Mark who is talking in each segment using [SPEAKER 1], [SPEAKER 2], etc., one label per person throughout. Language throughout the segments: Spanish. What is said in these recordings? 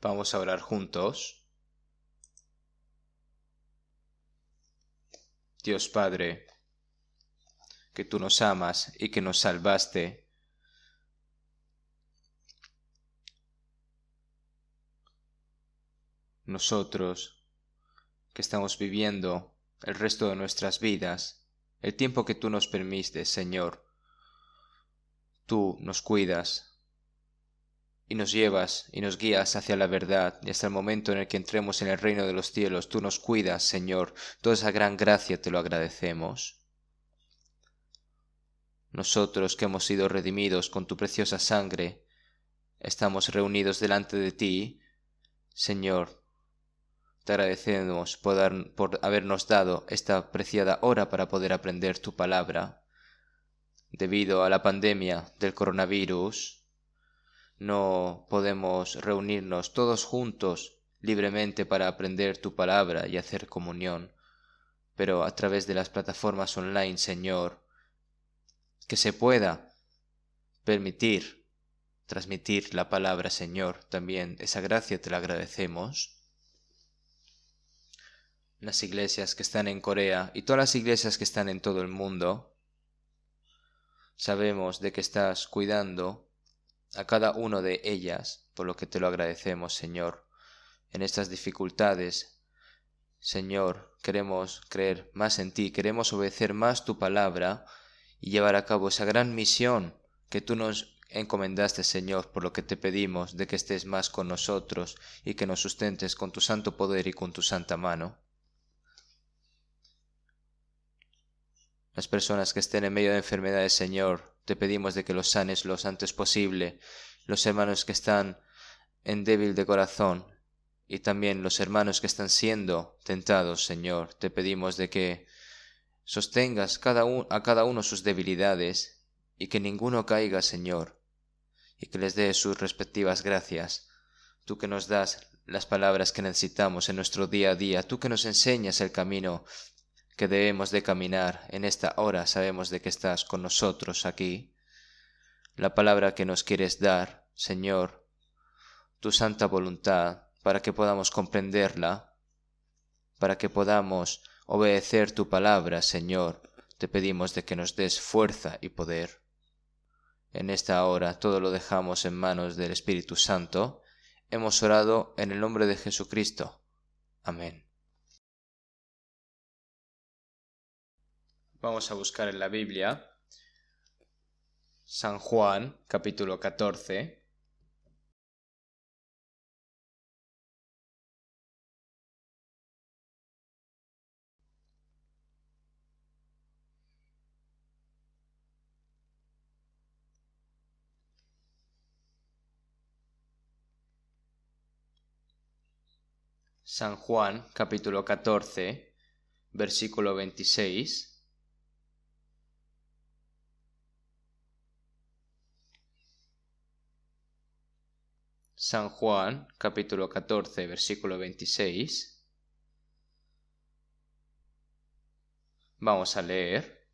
[SPEAKER 1] Vamos a orar juntos. Dios Padre, que tú nos amas y que nos salvaste. Nosotros, que estamos viviendo el resto de nuestras vidas, el tiempo que tú nos permites, Señor, tú nos cuidas, y nos llevas y nos guías hacia la verdad, y hasta el momento en el que entremos en el reino de los cielos, tú nos cuidas, Señor, toda esa gran gracia te lo agradecemos. Nosotros que hemos sido redimidos con tu preciosa sangre, estamos reunidos delante de ti, Señor, te agradecemos por, habernos dado esta preciada hora para poder aprender tu palabra. Debido a la pandemia del coronavirus, no podemos reunirnos todos juntos libremente para aprender tu palabra y hacer comunión, pero a través de las plataformas online, Señor, que se pueda permitir transmitir la palabra, Señor, también esa gracia te la agradecemos. Las iglesias que están en Corea y todas las iglesias que están en todo el mundo, sabemos de que estás cuidando a cada uno de ellas, por lo que te lo agradecemos, Señor. En estas dificultades, Señor, queremos creer más en ti, queremos obedecer más tu palabra y llevar a cabo esa gran misión que tú nos encomendaste, Señor, por lo que te pedimos de que estés más con nosotros y que nos sustentes con tu santo poder y con tu santa mano. Las personas que estén en medio de enfermedades, Señor, te pedimos de que los sanes los antes posible, los hermanos que están en débil de corazón, y también los hermanos que están siendo tentados, Señor, te pedimos de que sostengas a cada uno sus debilidades, y que ninguno caiga, Señor, y que les dé sus respectivas gracias, tú que nos das las palabras que necesitamos en nuestro día a día, tú que nos enseñas el camino que debemos de caminar en esta hora sabemos de que estás con nosotros aquí. La palabra que nos quieres dar, Señor, tu santa voluntad, para que podamos comprenderla, para que podamos obedecer tu palabra, Señor, te pedimos de que nos des fuerza y poder. En esta hora todo lo dejamos en manos del Espíritu Santo. Hemos orado en el nombre de Jesucristo. Amén. Vamos a buscar en la Biblia San Juan, capítulo 14. San Juan, capítulo 14, versículo 26. San Juan, capítulo 14, versículo 26. Vamos a leer.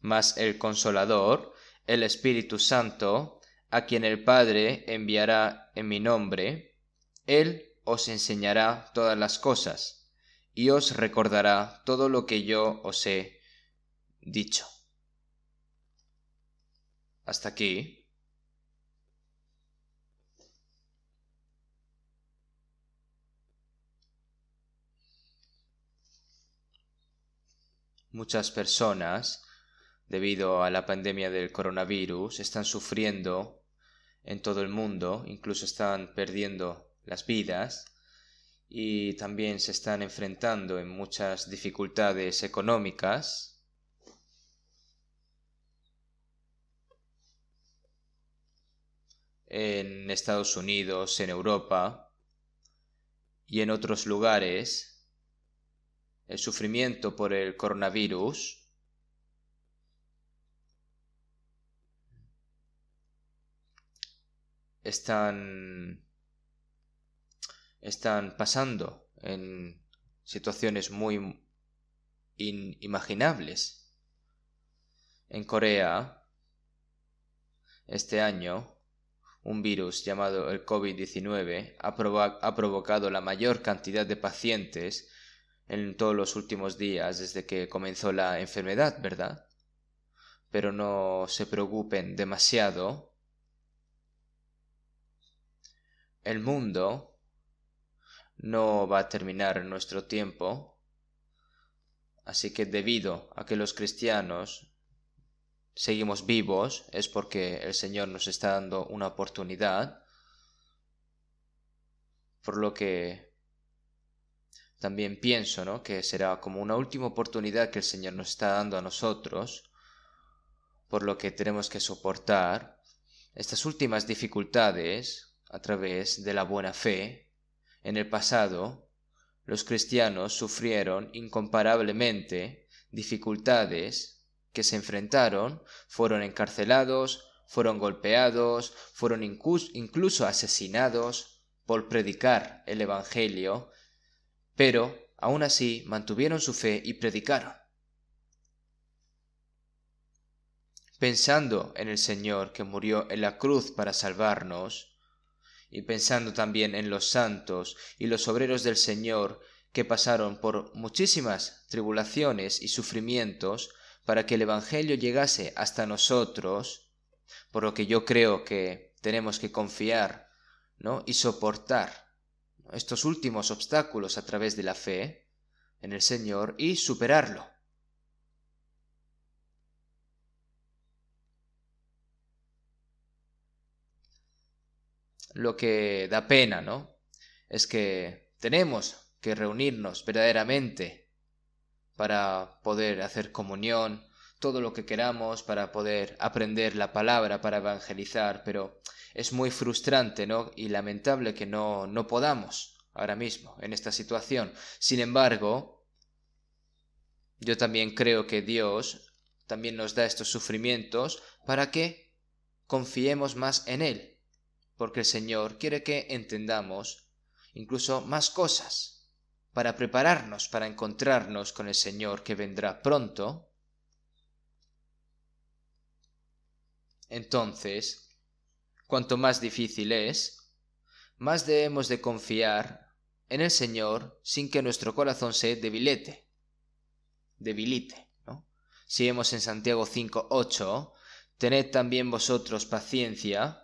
[SPEAKER 1] Mas el consolador, el Espíritu Santo, a quien el Padre enviará en mi nombre, Él os enseñará todas las cosas y os recordará todo lo que yo os he dicho. Hasta aquí Muchas personas, debido a la pandemia del coronavirus, están sufriendo en todo el mundo, incluso están perdiendo las vidas y también se están enfrentando en muchas dificultades económicas. en Estados Unidos, en Europa y en otros lugares el sufrimiento por el coronavirus, están, están pasando en situaciones muy inimaginables. En Corea, este año, un virus llamado el COVID-19 ha provocado la mayor cantidad de pacientes en todos los últimos días desde que comenzó la enfermedad, ¿verdad? Pero no se preocupen demasiado. El mundo no va a terminar en nuestro tiempo. Así que debido a que los cristianos seguimos vivos, es porque el Señor nos está dando una oportunidad. Por lo que también pienso, ¿no? Que será como una última oportunidad que el Señor nos está dando a nosotros, por lo que tenemos que soportar estas últimas dificultades a través de la buena fe. En el pasado, los cristianos sufrieron incomparablemente dificultades que se enfrentaron, fueron encarcelados, fueron golpeados, fueron incluso asesinados por predicar el Evangelio pero aun así mantuvieron su fe y predicaron. Pensando en el Señor que murió en la cruz para salvarnos, y pensando también en los santos y los obreros del Señor que pasaron por muchísimas tribulaciones y sufrimientos para que el Evangelio llegase hasta nosotros, por lo que yo creo que tenemos que confiar ¿no? y soportar estos últimos obstáculos a través de la fe en el Señor y superarlo. Lo que da pena, ¿no? Es que tenemos que reunirnos verdaderamente para poder hacer comunión, todo lo que queramos para poder aprender la palabra, para evangelizar, pero es muy frustrante ¿no? y lamentable que no, no podamos ahora mismo en esta situación. Sin embargo, yo también creo que Dios también nos da estos sufrimientos para que confiemos más en Él, porque el Señor quiere que entendamos incluso más cosas para prepararnos para encontrarnos con el Señor que vendrá pronto Entonces, cuanto más difícil es, más debemos de confiar en el Señor sin que nuestro corazón se debilite. Debilite, Si vemos en Santiago 8. tened también vosotros paciencia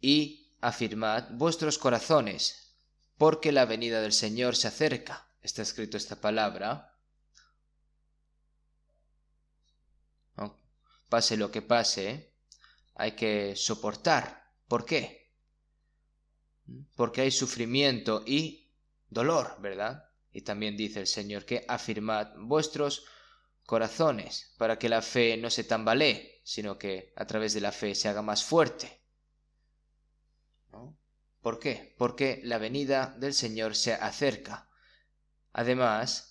[SPEAKER 1] y afirmad vuestros corazones, porque la venida del Señor se acerca. Está escrito esta palabra. Pase lo que pase, hay que soportar. ¿Por qué? Porque hay sufrimiento y dolor, ¿verdad? Y también dice el Señor que afirmad vuestros corazones para que la fe no se tambalee, sino que a través de la fe se haga más fuerte. ¿Por qué? Porque la venida del Señor se acerca. Además,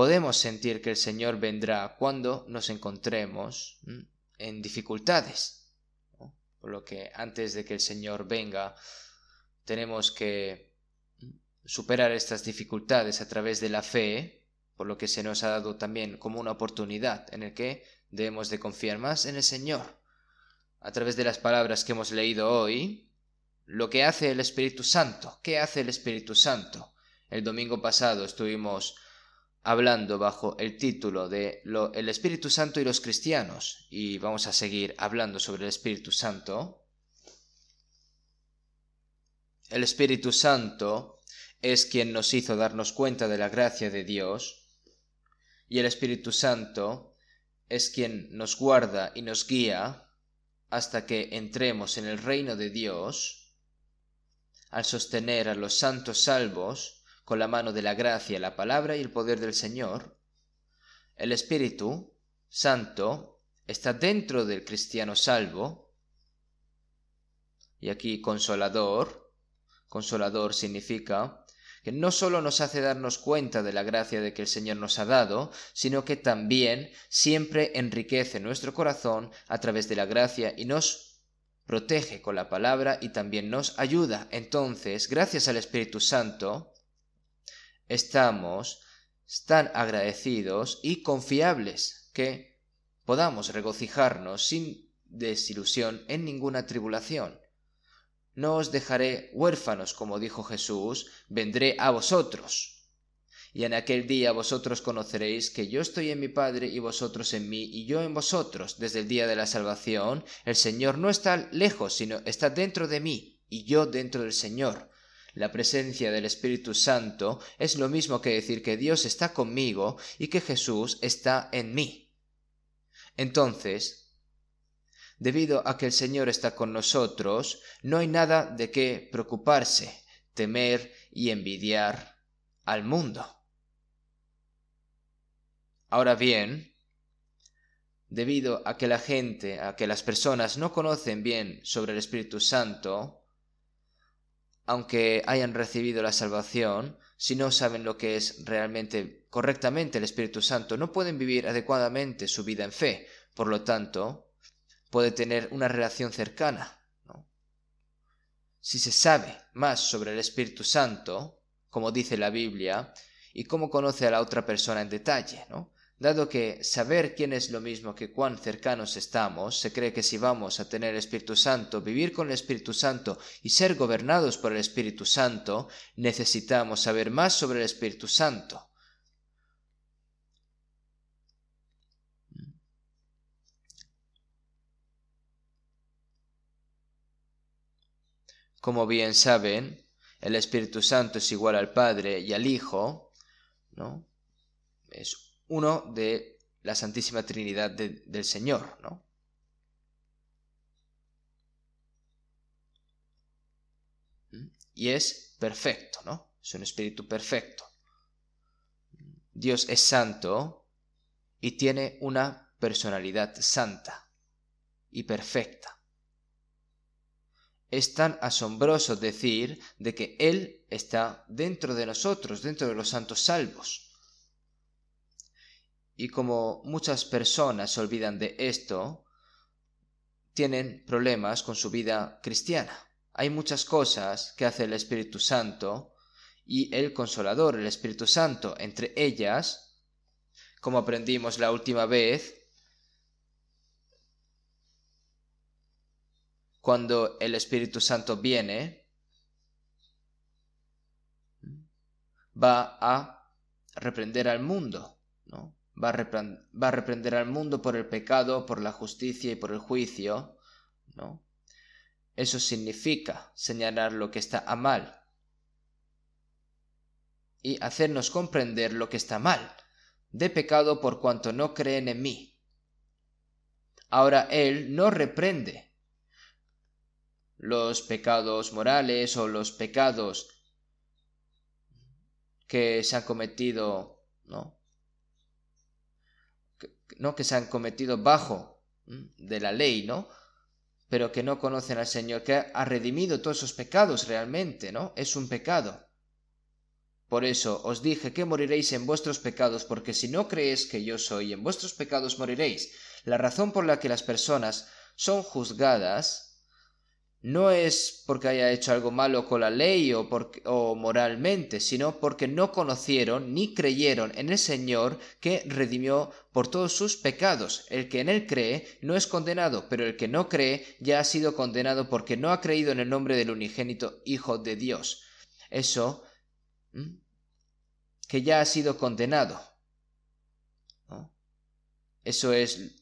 [SPEAKER 1] podemos sentir que el Señor vendrá cuando nos encontremos en dificultades. Por lo que antes de que el Señor venga, tenemos que superar estas dificultades a través de la fe, por lo que se nos ha dado también como una oportunidad en el que debemos de confiar más en el Señor. A través de las palabras que hemos leído hoy, lo que hace el Espíritu Santo, ¿qué hace el Espíritu Santo? El domingo pasado estuvimos hablando bajo el título de El Espíritu Santo y los cristianos. Y vamos a seguir hablando sobre el Espíritu Santo. El Espíritu Santo es quien nos hizo darnos cuenta de la gracia de Dios. Y el Espíritu Santo es quien nos guarda y nos guía hasta que entremos en el reino de Dios, al sostener a los santos salvos, con la mano de la gracia, la palabra y el poder del Señor, el Espíritu Santo está dentro del cristiano salvo, y aquí consolador, consolador significa que no solo nos hace darnos cuenta de la gracia de que el Señor nos ha dado, sino que también siempre enriquece nuestro corazón a través de la gracia y nos protege con la palabra y también nos ayuda. Entonces, gracias al Espíritu Santo, estamos tan agradecidos y confiables que podamos regocijarnos sin desilusión en ninguna tribulación. No os dejaré huérfanos, como dijo Jesús, vendré a vosotros. Y en aquel día vosotros conoceréis que yo estoy en mi Padre y vosotros en mí y yo en vosotros. Desde el día de la salvación, el Señor no está lejos, sino está dentro de mí y yo dentro del Señor. La presencia del Espíritu Santo es lo mismo que decir que Dios está conmigo y que Jesús está en mí. Entonces, debido a que el Señor está con nosotros, no hay nada de qué preocuparse, temer y envidiar al mundo. Ahora bien, debido a que la gente, a que las personas no conocen bien sobre el Espíritu Santo, aunque hayan recibido la salvación, si no saben lo que es realmente correctamente el Espíritu Santo, no pueden vivir adecuadamente su vida en fe. Por lo tanto, puede tener una relación cercana. ¿no? Si se sabe más sobre el Espíritu Santo, como dice la Biblia, y cómo conoce a la otra persona en detalle, ¿no? Dado que saber quién es lo mismo que cuán cercanos estamos, se cree que si vamos a tener el Espíritu Santo, vivir con el Espíritu Santo y ser gobernados por el Espíritu Santo, necesitamos saber más sobre el Espíritu Santo. Como bien saben, el Espíritu Santo es igual al Padre y al Hijo, ¿no? Es uno de la Santísima Trinidad del Señor, ¿no? ¿Mm? Y es perfecto, ¿no? Es un espíritu perfecto. Dios es santo y tiene una personalidad santa y perfecta. Es tan asombroso decir de que Él está dentro de nosotros, dentro de los santos salvos. Y como muchas personas se olvidan de esto, tienen problemas con su vida cristiana. Hay muchas cosas que hace el Espíritu Santo y el Consolador, el Espíritu Santo. Entre ellas, como aprendimos la última vez, cuando el Espíritu Santo viene, va a reprender al mundo, ¿no? va a, reprender al mundo por el pecado, por la justicia y por el juicio, ¿no? Eso significa señalar lo que está a mal y hacernos comprender lo que está mal, de pecado por cuanto no creen en mí. Ahora Él no reprende los pecados morales o los pecados que se han cometido, ¿no? que se han cometido bajo de la ley, ¿no? Pero que no conocen al Señor, que ha redimido todos esos pecados realmente, ¿no? Es un pecado. Por eso os dije que moriréis en vuestros pecados, porque si no creéis que yo soy, en vuestros pecados moriréis. La razón por la que las personas son juzgadas no es porque haya hecho algo malo con la ley o, moralmente, sino porque no conocieron ni creyeron en el Señor que redimió por todos sus pecados. El que en él cree no es condenado, pero el que no cree ya ha sido condenado porque no ha creído en el nombre del unigénito Hijo de Dios. Eso que ya ha sido condenado. Eso es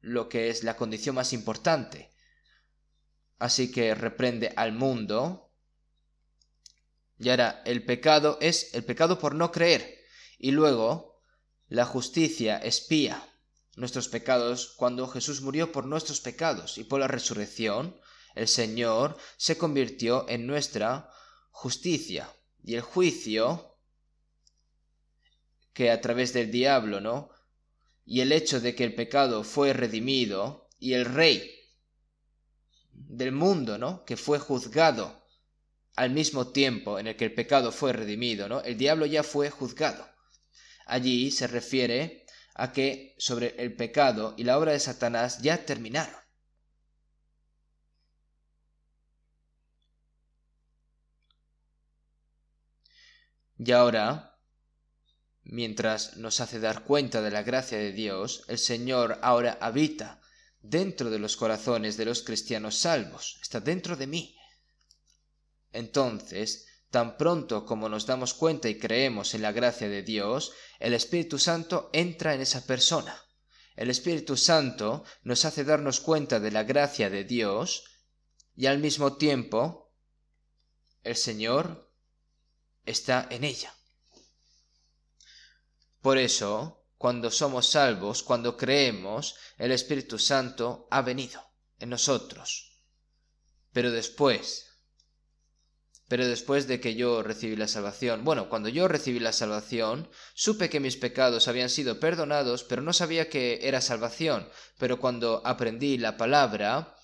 [SPEAKER 1] lo que es la condición más importante Así que reprende al mundo. Y ahora, el pecado es el pecado por no creer. Y luego, la justicia espía nuestros pecados cuando Jesús murió por nuestros pecados y por la resurrección. El Señor se convirtió en nuestra justicia y el juicio que a través del diablo, ¿no? Y el hecho de que el pecado fue redimido y el rey del mundo, ¿no? Que fue juzgado al mismo tiempo en el que el pecado fue redimido, ¿no? El diablo ya fue juzgado. Allí se refiere a que sobre el pecado y la obra de Satanás ya terminaron. Y ahora, mientras nos hace dar cuenta de la gracia de Dios, el Señor ahora habita dentro de los corazones de los cristianos salvos, está dentro de mí. Entonces, tan pronto como nos damos cuenta y creemos en la gracia de Dios, el Espíritu Santo entra en esa persona. El Espíritu Santo nos hace darnos cuenta de la gracia de Dios y al mismo tiempo el Señor está en ella. Por eso, cuando somos salvos, cuando creemos, el Espíritu Santo ha venido en nosotros. Pero después, pero después de que yo recibí la salvación, bueno, cuando yo recibí la salvación, supe que mis pecados habían sido perdonados, pero no sabía que era salvación. Pero cuando aprendí la palabra,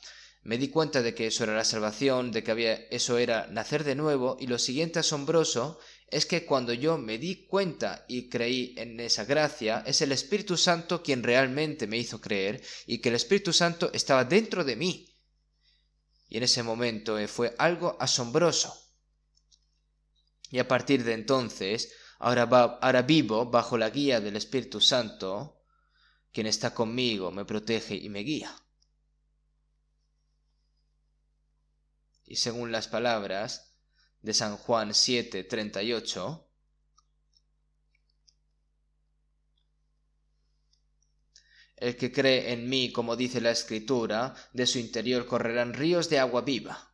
[SPEAKER 1] me di cuenta de que eso era la salvación, de que había, eso era nacer de nuevo, y lo siguiente asombroso es que cuando yo me di cuenta y creí en esa gracia, es el Espíritu Santo quien realmente me hizo creer y que el Espíritu Santo estaba dentro de mí. Y en ese momento eh, fue algo asombroso. Y a partir de entonces, ahora, ahora vivo bajo la guía del Espíritu Santo, quien está conmigo, me protege y me guía. Y según las palabras, de San Juan 7, 38, El que cree en mí, como dice la Escritura, de su interior correrán ríos de agua viva.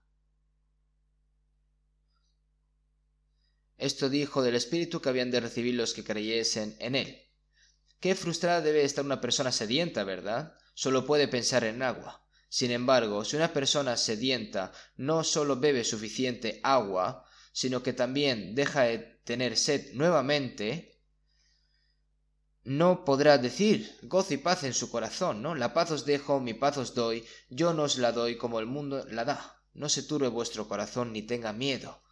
[SPEAKER 1] Esto dijo del Espíritu que habían de recibir los que creyesen en él. Qué frustrada debe estar una persona sedienta, ¿verdad? Solo puede pensar en agua. Sin embargo, si una persona sedienta no solo bebe suficiente agua, sino que también deja de tener sed nuevamente, no podrá decir goz y paz en su corazón, ¿no? La paz os dejo, mi paz os doy, yo no os la doy como el mundo la da. No se turbe vuestro corazón ni tenga miedo.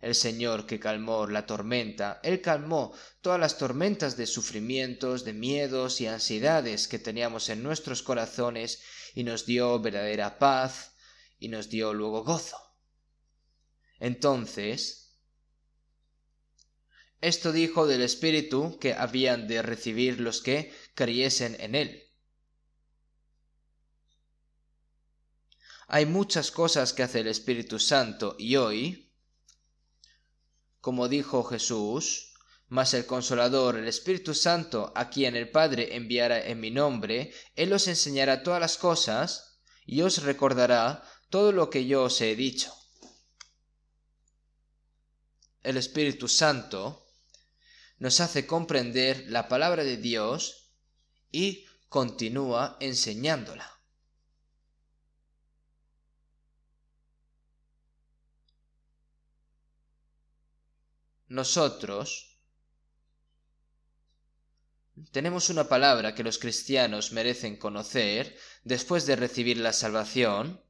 [SPEAKER 1] El Señor que calmó la tormenta, Él calmó todas las tormentas de sufrimientos, de miedos y ansiedades que teníamos en nuestros corazones y nos dio verdadera paz y nos dio luego gozo. Entonces, esto dijo del Espíritu que habían de recibir los que creyesen en Él. Hay muchas cosas que hace el Espíritu Santo y hoy como dijo Jesús, mas el consolador, el Espíritu Santo, a quien el Padre enviará en mi nombre, Él os enseñará todas las cosas y os recordará todo lo que yo os he dicho. El Espíritu Santo nos hace comprender la palabra de Dios y continúa enseñándola. nosotros tenemos una palabra que los cristianos merecen conocer después de recibir la salvación.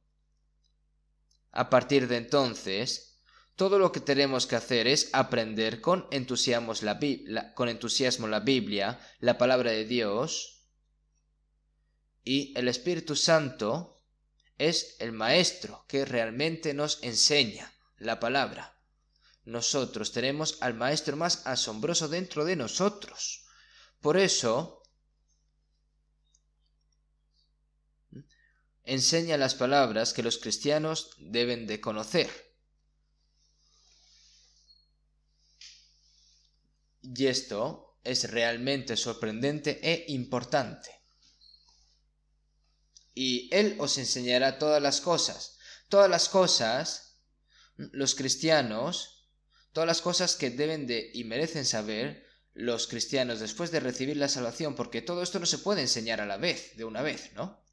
[SPEAKER 1] A partir de entonces, todo lo que tenemos que hacer es aprender con entusiasmo la, Biblia, con entusiasmo la Biblia, la palabra de Dios, y el Espíritu Santo es el Maestro que realmente nos enseña la palabra. Nosotros tenemos al Maestro más asombroso dentro de nosotros. Por eso, ¿Mm? enseña las palabras que los cristianos deben de conocer. Y esto es realmente sorprendente e importante. Y Él os enseñará todas las cosas. Todas las cosas, ¿Mm? los cristianos todas las cosas que deben de y merecen saber los cristianos después de recibir la salvación, porque todo esto no se puede enseñar a la vez, de una vez, ¿no?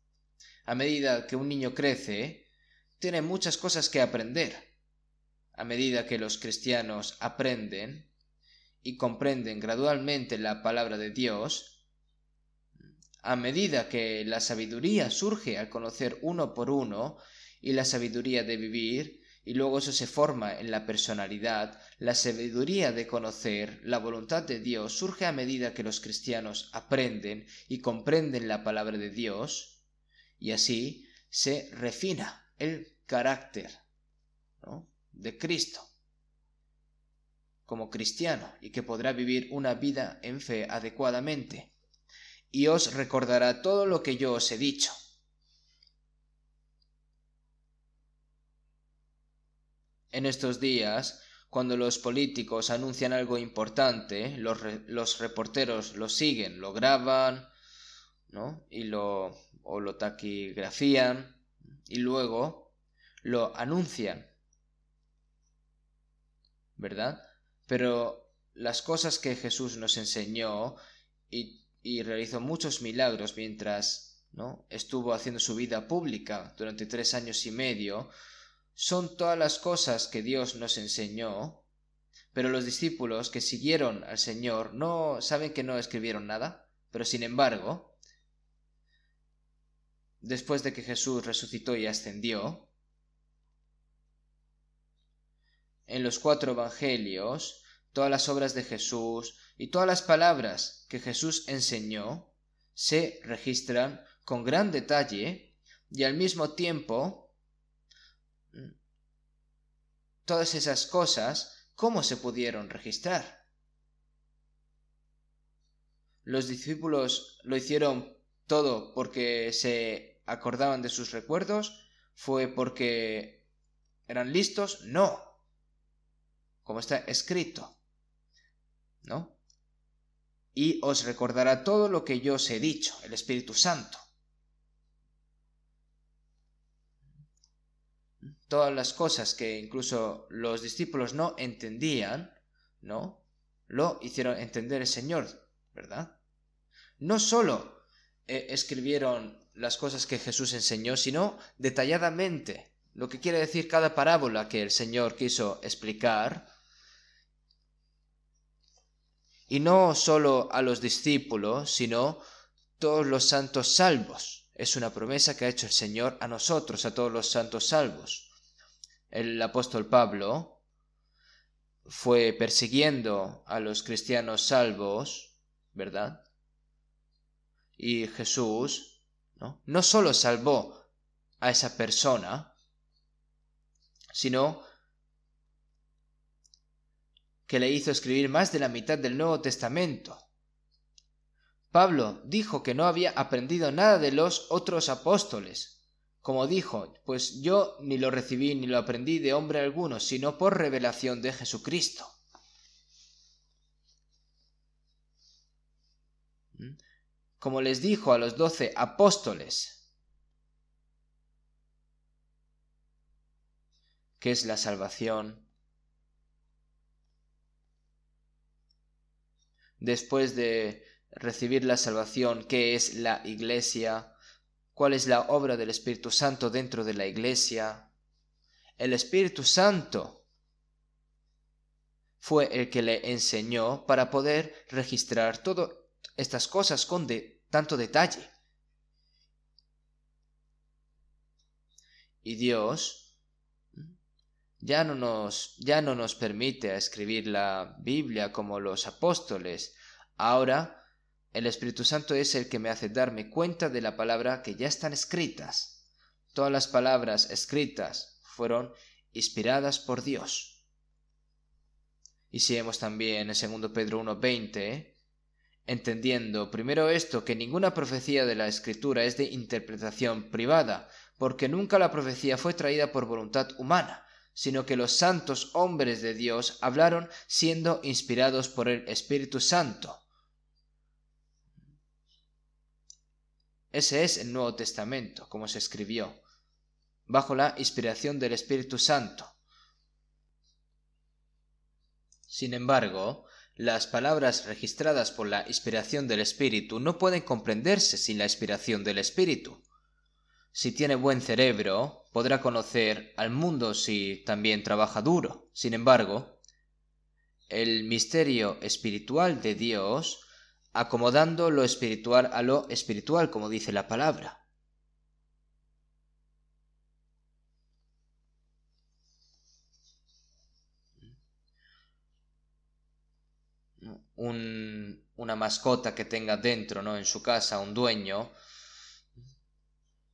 [SPEAKER 1] A medida que un niño crece, tiene muchas cosas que aprender. A medida que los cristianos aprenden y comprenden gradualmente la palabra de Dios, a medida que la sabiduría surge al conocer uno por uno y la sabiduría de vivir, y luego eso se forma en la personalidad, la sabiduría de conocer, la voluntad de Dios surge a medida que los cristianos aprenden y comprenden la palabra de Dios, y así se refina el carácter de Cristo como cristiano y que podrá vivir una vida en fe adecuadamente. Y os recordará todo lo que yo os he dicho. En estos días, cuando los políticos anuncian algo importante, los, reporteros lo siguen, lo graban, Y lo, o lo taquigrafían y luego lo anuncian. ¿Verdad? Pero las cosas que Jesús nos enseñó y, realizó muchos milagros mientras ¿no? estuvo haciendo su vida pública durante tres años y medio, son todas las cosas que Dios nos enseñó, pero los discípulos que siguieron al Señor no saben que no escribieron nada, pero sin embargo, después de que Jesús resucitó y ascendió, en los cuatro evangelios, todas las obras de Jesús y todas las palabras que Jesús enseñó se registran con gran detalle y al mismo tiempo todas esas cosas, ¿cómo se pudieron registrar? Los discípulos lo hicieron todo porque se acordaban de sus recuerdos, fue porque eran listos, no, como está escrito, ¿no? Y os recordará todo lo que yo os he dicho, el Espíritu Santo. todas las cosas que incluso los discípulos no entendían, ¿no? Lo hicieron entender el Señor, ¿verdad? No solo eh, escribieron las cosas que Jesús enseñó, sino detalladamente lo que quiere decir cada parábola que el Señor quiso explicar, y no solo a los discípulos, sino todos los santos salvos. Es una promesa que ha hecho el Señor a nosotros, a todos los santos salvos el apóstol Pablo fue persiguiendo a los cristianos salvos, ¿verdad? Y Jesús no, no solo salvó a esa persona, sino que le hizo escribir más de la mitad del Nuevo Testamento. Pablo dijo que no había aprendido nada de los otros apóstoles, como dijo, pues yo ni lo recibí ni lo aprendí de hombre alguno, sino por revelación de Jesucristo. ¿Mm? Como les dijo a los doce apóstoles, ¿Qué es la salvación después de recibir la salvación, que es la iglesia, cuál es la obra del Espíritu Santo dentro de la iglesia. El Espíritu Santo fue el que le enseñó para poder registrar todas estas cosas con tanto detalle. Y Dios ya no nos, ya no nos permite escribir la Biblia como los apóstoles. Ahora el Espíritu Santo es el que me hace darme cuenta de la palabra que ya están escritas. Todas las palabras escritas fueron inspiradas por Dios. Y si también en 2 Pedro 1.20, entendiendo primero esto, que ninguna profecía de la Escritura es de interpretación privada, porque nunca la profecía fue traída por voluntad humana, sino que los santos hombres de Dios hablaron siendo inspirados por el Espíritu Santo. Ese es el Nuevo Testamento, como se escribió, bajo la inspiración del Espíritu Santo. Sin embargo, las palabras registradas por la inspiración del Espíritu no pueden comprenderse sin la inspiración del Espíritu. Si tiene buen cerebro, podrá conocer al mundo si también trabaja duro. Sin embargo, el misterio espiritual de Dios acomodando lo espiritual a lo espiritual, como dice la palabra. una mascota que tenga dentro, ¿no? En su casa, un dueño,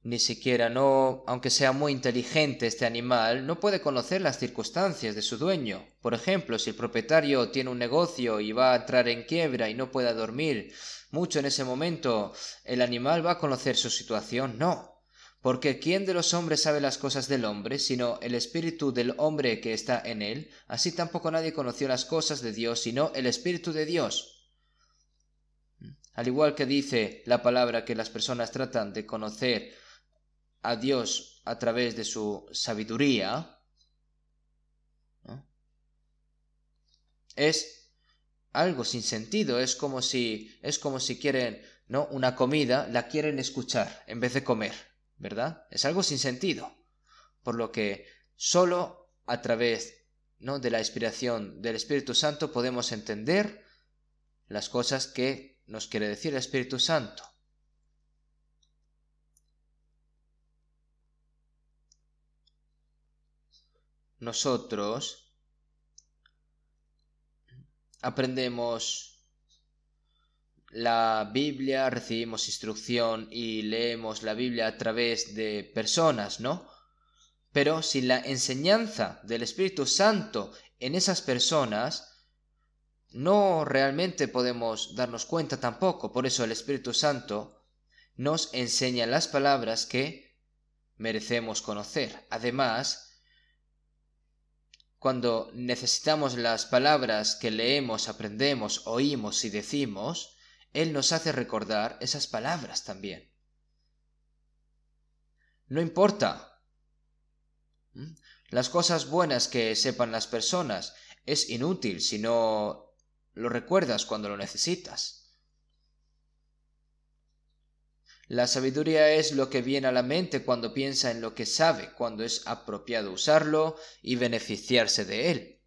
[SPEAKER 1] ni siquiera no, aunque sea muy inteligente este animal, no puede conocer las circunstancias de su dueño. Por ejemplo, si el propietario tiene un negocio y va a entrar en quiebra y no pueda dormir mucho en ese momento, ¿el animal va a conocer su situación? No. Porque ¿quién de los hombres sabe las cosas del hombre, sino el espíritu del hombre que está en él? Así tampoco nadie conoció las cosas de Dios, sino el espíritu de Dios. Al igual que dice la palabra que las personas tratan de conocer a Dios a través de su sabiduría, Es algo sin sentido, es como si es como si quieren, ¿no? Una comida la quieren escuchar en vez de comer, ¿verdad? Es algo sin sentido. Por lo que solo a través ¿no? de la inspiración del Espíritu Santo podemos entender las cosas que nos quiere decir el Espíritu Santo. Nosotros aprendemos la Biblia, recibimos instrucción y leemos la Biblia a través de personas, ¿no? Pero sin la enseñanza del Espíritu Santo en esas personas, no realmente podemos darnos cuenta tampoco. Por eso el Espíritu Santo nos enseña las palabras que merecemos conocer. Además, cuando necesitamos las palabras que leemos, aprendemos, oímos y decimos, Él nos hace recordar esas palabras también. No importa las cosas buenas que sepan las personas, es inútil si no lo recuerdas cuando lo necesitas. La sabiduría es lo que viene a la mente cuando piensa en lo que sabe, cuando es apropiado usarlo y beneficiarse de él.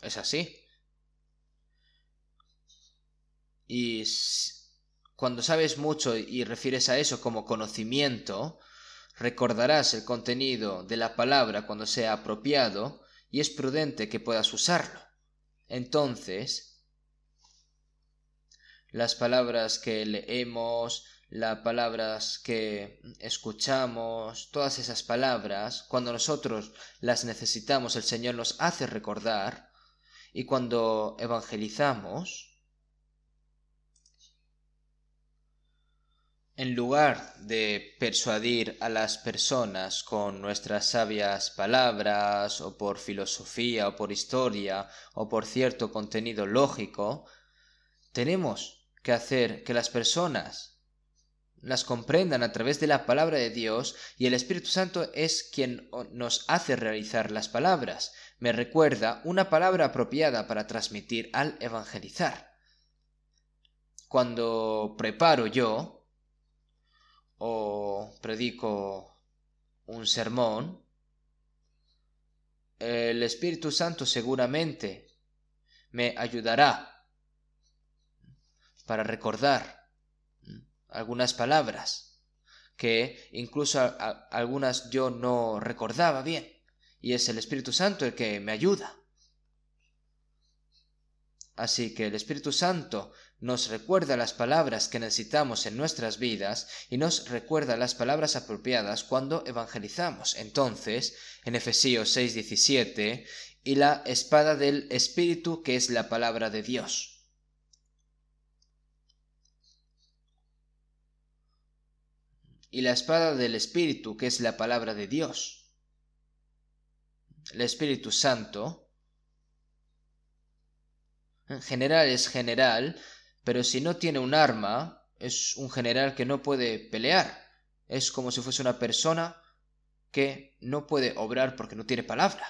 [SPEAKER 1] Es así. Y cuando sabes mucho y refieres a eso como conocimiento, recordarás el contenido de la palabra cuando sea apropiado y es prudente que puedas usarlo. Entonces, las palabras que leemos, las palabras que escuchamos, todas esas palabras, cuando nosotros las necesitamos, el Señor nos hace recordar, y cuando evangelizamos, En lugar de persuadir a las personas con nuestras sabias palabras, o por filosofía, o por historia, o por cierto contenido lógico, tenemos que hacer que las personas las comprendan a través de la palabra de Dios y el Espíritu Santo es quien nos hace realizar las palabras. Me recuerda una palabra apropiada para transmitir al evangelizar. Cuando preparo yo o predico un sermón, el Espíritu Santo seguramente me ayudará para recordar algunas palabras que incluso algunas yo no recordaba bien y es el Espíritu Santo el que me ayuda. Así que el Espíritu Santo nos recuerda las palabras que necesitamos en nuestras vidas y nos recuerda las palabras apropiadas cuando evangelizamos. Entonces, en Efesios 6:17, y la espada del Espíritu que es la palabra de Dios. Y la espada del Espíritu que es la palabra de Dios. El Espíritu Santo. En general es general, pero si no tiene un arma, es un general que no puede pelear. Es como si fuese una persona que no puede obrar porque no tiene palabra.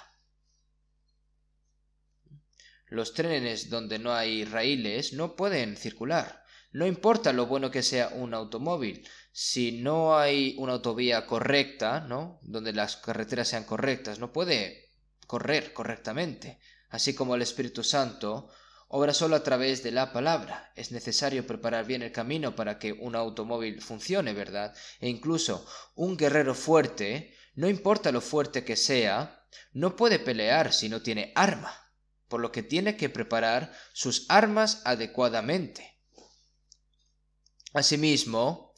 [SPEAKER 1] Los trenes donde no hay raíles no pueden circular. No importa lo bueno que sea un automóvil, si no hay una autovía correcta, ¿no? Donde las carreteras sean correctas, no puede correr correctamente. Así como el Espíritu Santo obra solo a través de la palabra. Es necesario preparar bien el camino para que un automóvil funcione, ¿verdad? E incluso un guerrero fuerte, no importa lo fuerte que sea, no puede pelear si no tiene arma, por lo que tiene que preparar sus armas adecuadamente. Asimismo,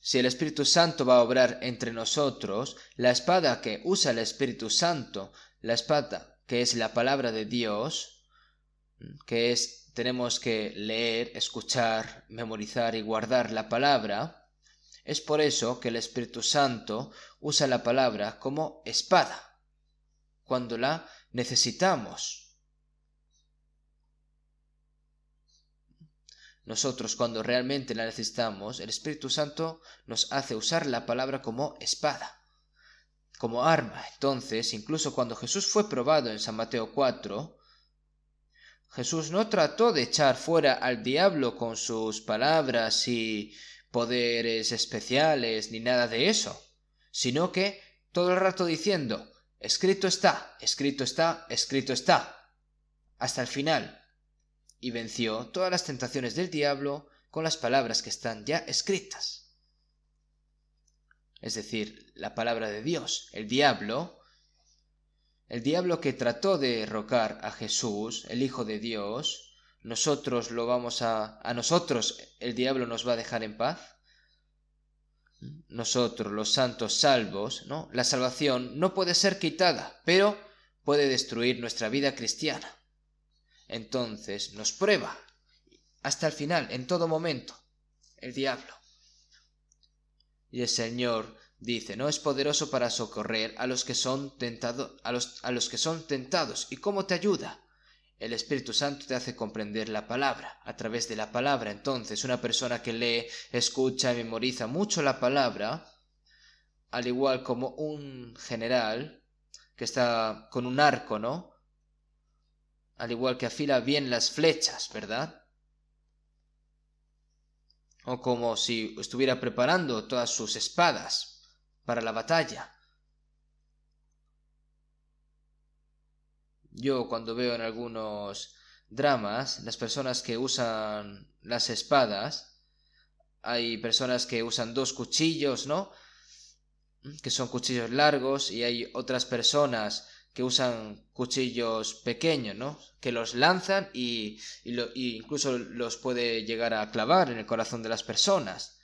[SPEAKER 1] si el Espíritu Santo va a obrar entre nosotros, la espada que usa el Espíritu Santo, la espada que es la palabra de Dios, que es tenemos que leer, escuchar, memorizar y guardar la palabra, es por eso que el Espíritu Santo usa la palabra como espada, cuando la necesitamos. Nosotros cuando realmente la necesitamos, el Espíritu Santo nos hace usar la palabra como espada como arma. Entonces, incluso cuando Jesús fue probado en San Mateo 4, Jesús no trató de echar fuera al diablo con sus palabras y poderes especiales ni nada de eso, sino que todo el rato diciendo escrito está, escrito está, escrito está, hasta el final, y venció todas las tentaciones del diablo con las palabras que están ya escritas. Es decir, la palabra de Dios. El diablo el diablo que trató de rocar a Jesús, el Hijo de Dios, nosotros lo vamos a... a nosotros el diablo nos va a dejar en paz. Nosotros, los santos salvos, ¿no? La salvación no puede ser quitada, pero puede destruir nuestra vida cristiana. Entonces nos prueba hasta el final, en todo momento, el diablo. Y el Señor Dice, no es poderoso para socorrer a los que son tentados, a los, que son tentados. ¿Y cómo te ayuda? El Espíritu Santo te hace comprender la palabra. A través de la palabra, entonces, una persona que lee, escucha y memoriza mucho la palabra, al igual como un general que está con un arco, ¿no? Al igual que afila bien las flechas, ¿verdad? O como si estuviera preparando todas sus espadas para la batalla. Yo cuando veo en algunos dramas las personas que usan las espadas, hay personas que usan dos cuchillos, ¿no? Que son cuchillos largos y hay otras personas que usan cuchillos pequeños, ¿no? Que los lanzan y, incluso los puede llegar a clavar en el corazón de las personas.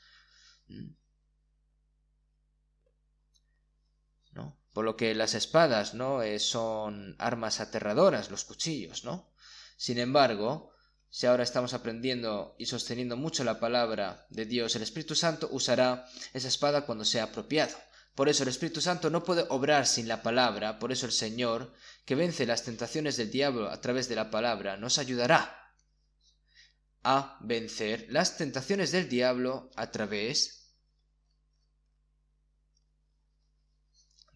[SPEAKER 1] Por lo que las espadas, ¿no? Eh, son armas aterradoras, los cuchillos, ¿no? Sin embargo, si ahora estamos aprendiendo y sosteniendo mucho la palabra de Dios, el Espíritu Santo usará esa espada cuando sea apropiado. Por eso el Espíritu Santo no puede obrar sin la palabra, por eso el Señor, que vence las tentaciones del diablo a través de la palabra, nos ayudará a vencer las tentaciones del diablo a través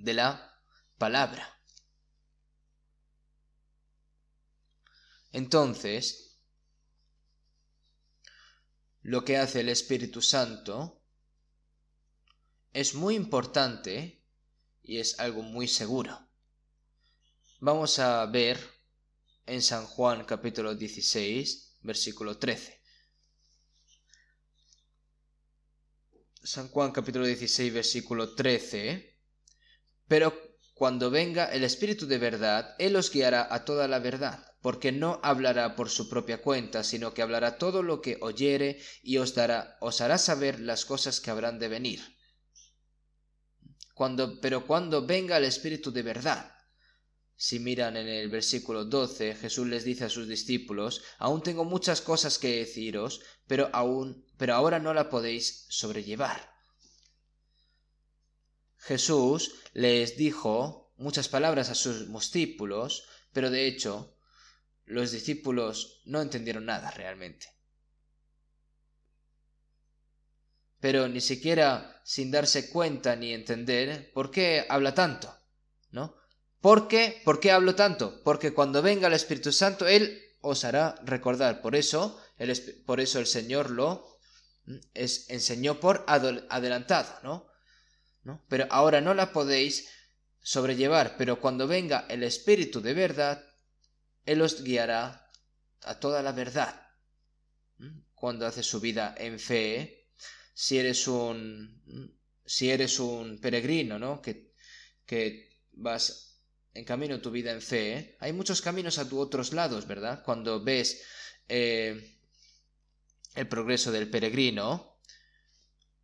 [SPEAKER 1] de la palabra. Entonces, lo que hace el Espíritu Santo es muy importante y es algo muy seguro. Vamos a ver en San Juan capítulo 16, versículo 13. San Juan capítulo 16, versículo 13 pero cuando venga el Espíritu de verdad, Él os guiará a toda la verdad, porque no hablará por su propia cuenta, sino que hablará todo lo que oyere y os, dará, os hará saber las cosas que habrán de venir. Cuando, pero cuando venga el Espíritu de verdad, si miran en el versículo 12, Jesús les dice a sus discípulos, aún tengo muchas cosas que deciros, pero aún, pero ahora no la podéis sobrellevar. Jesús les dijo muchas palabras a sus discípulos, pero de hecho los discípulos no entendieron nada realmente. Pero ni siquiera sin darse cuenta ni entender por qué habla tanto, ¿no? ¿Por qué? ¿Por qué hablo tanto? Porque cuando venga el Espíritu Santo, Él os hará recordar. Por eso, el, por eso el Señor lo mm, es, enseñó por adelantado, ¿no? Pero ahora no la podéis sobrellevar, pero cuando venga el Espíritu de verdad, Él os guiará a toda la verdad. Cuando haces su vida en fe, si eres un, si eres un peregrino, ¿no? Que, que vas en camino tu vida en fe, hay muchos caminos a tu otros lados, ¿verdad? Cuando ves eh, el progreso del peregrino,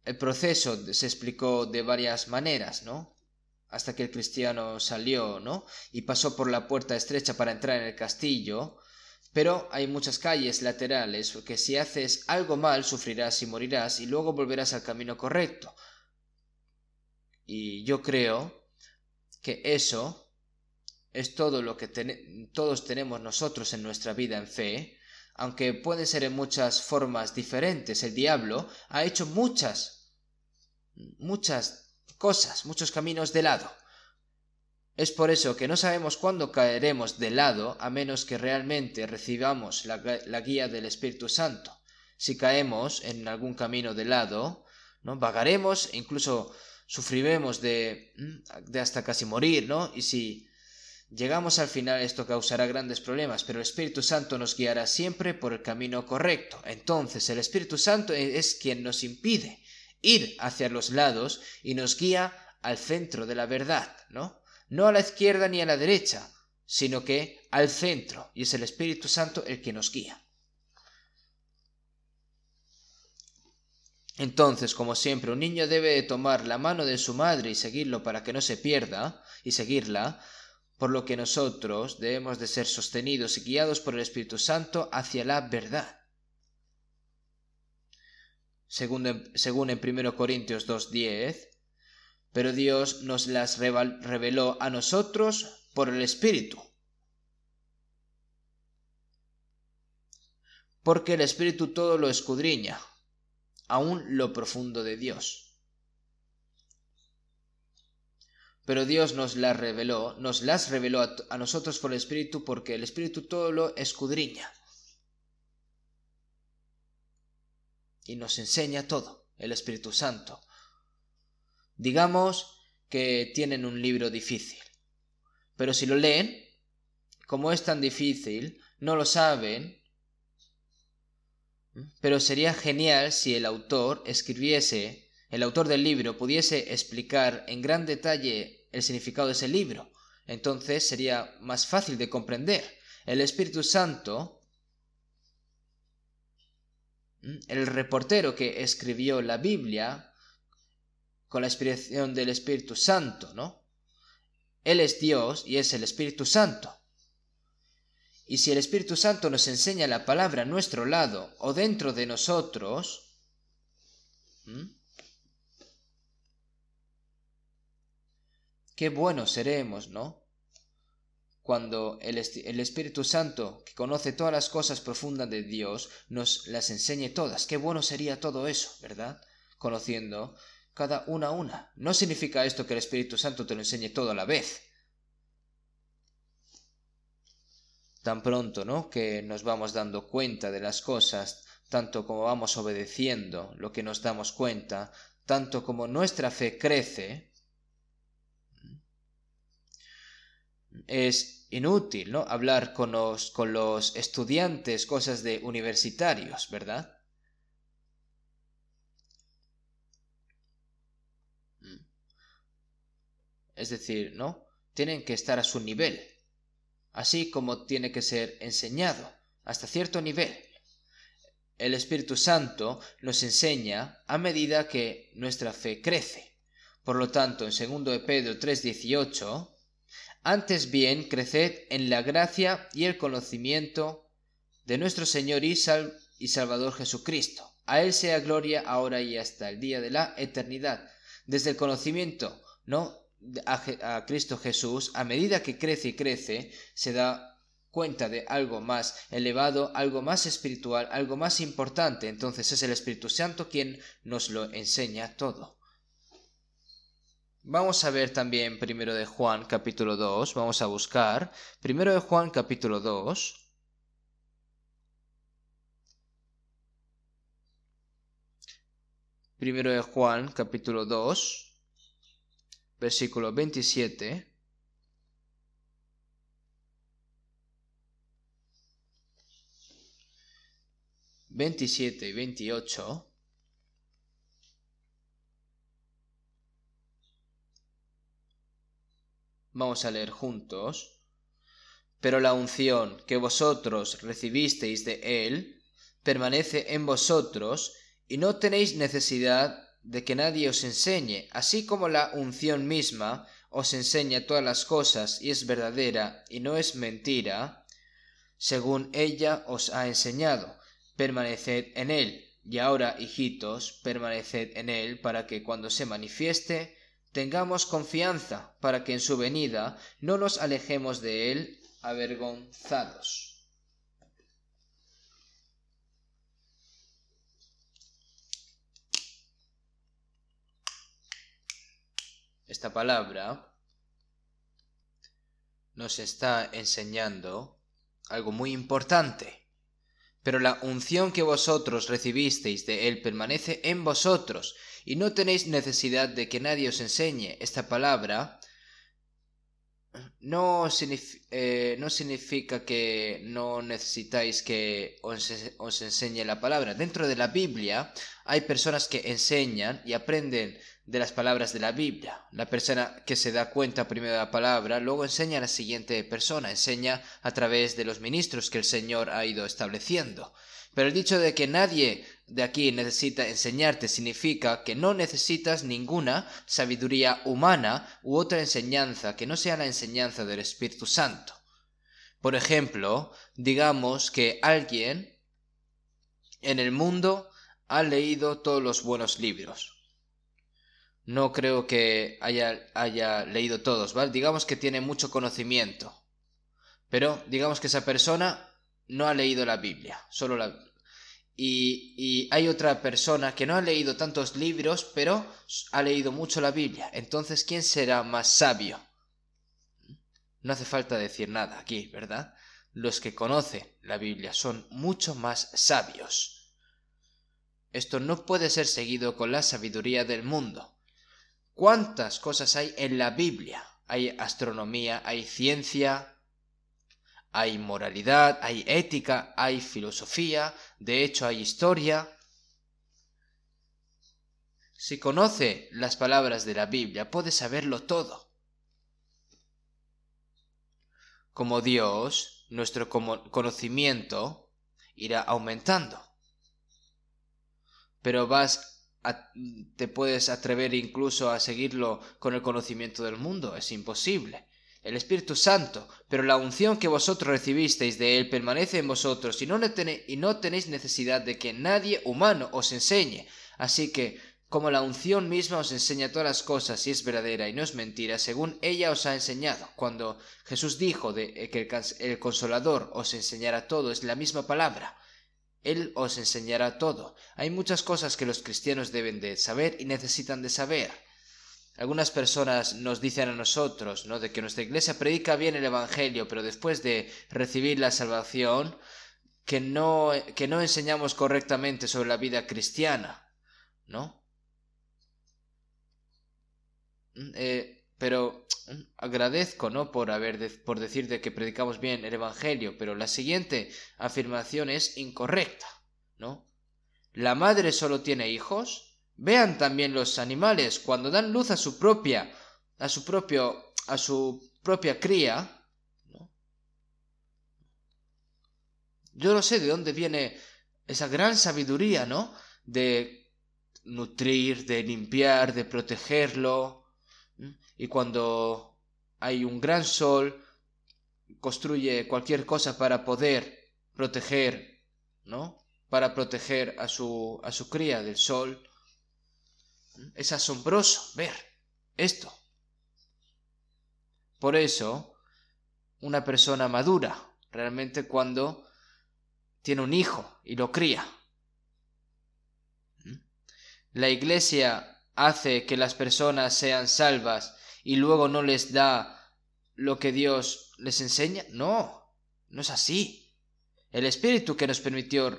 [SPEAKER 1] el proceso se explicó de varias maneras, ¿no? Hasta que el cristiano salió, ¿no? Y pasó por la puerta estrecha para entrar en el castillo. Pero hay muchas calles laterales que si haces algo mal sufrirás y morirás y luego volverás al camino correcto. Y yo creo que eso es todo lo que todos tenemos nosotros en nuestra vida en fe, aunque puede ser en muchas formas diferentes. El diablo ha hecho muchas muchas cosas, muchos caminos de lado. Es por eso que no sabemos cuándo caeremos de lado a menos que realmente recibamos la, guía del Espíritu Santo. Si caemos en algún camino de lado, ¿no? vagaremos e incluso sufriremos de, mm, de hasta casi morir, ¿no? Y si llegamos al final esto causará grandes problemas, pero el Espíritu Santo nos guiará siempre por el camino correcto. Entonces el Espíritu Santo e-, es quien nos impide ir hacia los lados y nos guía al centro de la verdad, ¿no? No a la izquierda ni a la derecha, sino que al centro, y es el Espíritu Santo el que nos guía. Entonces, como siempre, un niño debe tomar la mano de su madre y seguirlo para que no se pierda, y seguirla, por lo que nosotros debemos de ser sostenidos y guiados por el Espíritu Santo hacia la verdad según, en 1 Corintios 2.10, pero Dios nos las reveló a nosotros por el Espíritu. Porque el Espíritu todo lo escudriña, aún lo profundo de Dios. Pero Dios nos las reveló, nos las reveló a nosotros por el Espíritu, porque el Espíritu todo lo escudriña. y nos enseña todo, el Espíritu Santo. Digamos que tienen un libro difícil, pero si lo leen, como es tan difícil, no lo saben, pero sería genial si el autor escribiese, el autor del libro pudiese explicar en gran detalle el significado de ese libro. Entonces sería más fácil de comprender. El Espíritu Santo el reportero que escribió la Biblia con la inspiración del Espíritu Santo, ¿no? Él es Dios y es el Espíritu Santo. Y si el Espíritu Santo nos enseña la palabra a nuestro lado o dentro de nosotros, qué buenos seremos, ¿no? cuando el, Espíritu Santo, que conoce todas las cosas profundas de Dios, nos las enseñe todas. Qué bueno sería todo eso, ¿verdad? Conociendo cada una a una. No significa esto que el Espíritu Santo te lo enseñe todo a la vez. Tan pronto, ¿no? Que nos vamos dando cuenta de las cosas, tanto como vamos obedeciendo lo que nos damos cuenta, tanto como nuestra fe crece, es inútil, ¿no? Hablar con los, estudiantes, cosas de universitarios, ¿verdad? Mm. Es decir, ¿no? Tienen que estar a su nivel, así como tiene que ser enseñado, hasta cierto nivel. El Espíritu Santo nos enseña a medida que nuestra fe crece. Por lo tanto, en 2 de Pedro 18... Antes bien, creced en la gracia y el conocimiento de nuestro Señor y, y Salvador Jesucristo. A Él sea gloria ahora y hasta el día de la eternidad. Desde el conocimiento, ¿no? a Cristo Jesús, a medida que crece y crece, se da cuenta de algo más elevado, algo más espiritual, algo más importante. Entonces es el Espíritu Santo quien nos lo enseña todo. Vamos a ver también primero de Juan capítulo 2, vamos a buscar primero de Juan capítulo 2. Primero de Juan capítulo 2, versículo 27. 27 y 28. Vamos a leer juntos. Pero la unción que vosotros recibisteis de Él permanece en vosotros y no tenéis necesidad de que nadie os enseñe, así como la unción misma os enseña todas las cosas y es verdadera y no es mentira, según ella os ha enseñado. Permaneced en Él. Y ahora, hijitos, permaneced en Él para que cuando se manifieste Tengamos confianza para que en su venida no nos alejemos de él avergonzados. Esta palabra nos está enseñando algo muy importante. Pero la unción que vosotros recibisteis de Él permanece en vosotros y no tenéis necesidad de que nadie os enseñe esta palabra, no, eh, significa que no necesitáis que os, os enseñe la palabra. Dentro de la Biblia hay personas que enseñan y aprenden de las palabras de la Biblia. La persona que se da cuenta primero de la palabra, luego enseña a la siguiente persona, enseña a través de los ministros que el Señor ha ido estableciendo. Pero el dicho de que nadie de aquí necesita enseñarte significa que no necesitas ninguna sabiduría humana u otra enseñanza que no sea la enseñanza del Espíritu Santo. Por ejemplo, digamos que alguien en el mundo ha leído todos los buenos libros. No creo que haya, haya leído todos, ¿vale? Digamos que tiene mucho conocimiento. Pero digamos que esa persona no ha leído la Biblia, solo la... Y, y hay otra persona que no ha leído tantos libros, pero ha leído mucho la Biblia. Entonces, ¿quién será más sabio? No hace falta decir nada aquí, ¿verdad? Los que conocen la Biblia son mucho más sabios. Esto no puede ser seguido con la sabiduría del mundo. ¿Cuántas cosas hay en la Biblia? Hay astronomía, hay ciencia, hay moralidad, hay ética, hay filosofía, de hecho hay historia. Si conoce las palabras de la Biblia, puede saberlo todo. Como Dios, nuestro conocimiento irá aumentando. Pero vas te puedes atrever incluso a seguirlo con el conocimiento del mundo. Es imposible el Espíritu Santo, pero la unción que vosotros recibisteis de Él permanece en vosotros y no, tenéis, y no tenéis necesidad de que nadie humano os enseñe. Así que, como la unción misma os enseña todas las cosas y es verdadera y no es mentira, según ella os ha enseñado. Cuando Jesús dijo de eh, que el consolador os enseñará todo, es la misma palabra. Él os enseñará todo. Hay muchas cosas que los cristianos deben de saber y necesitan de saber. Algunas personas nos dicen a nosotros, ¿no? De que nuestra iglesia predica bien el Evangelio, pero después de recibir la salvación, que no, que no enseñamos correctamente sobre la vida cristiana, ¿no? Mm, eh, pero mm, agradezco, ¿no? Por, haber por decir que predicamos bien el Evangelio, pero la siguiente afirmación es incorrecta, ¿no? ¿La madre solo tiene hijos? Vean también los animales, cuando dan luz a su propia, a su propio, a su propia cría, Yo no sé de dónde viene esa gran sabiduría, ¿no? De nutrir, de limpiar, de protegerlo. Y cuando hay un gran sol, construye cualquier cosa para poder proteger, ¿no? Para proteger a su, a su cría del sol. Es asombroso ver esto. Por eso, una persona madura realmente cuando tiene un hijo y lo cría. ¿Mm? La iglesia hace que las personas sean salvas y luego no les da lo que Dios les enseña. No, no es así. El Espíritu que nos permitió,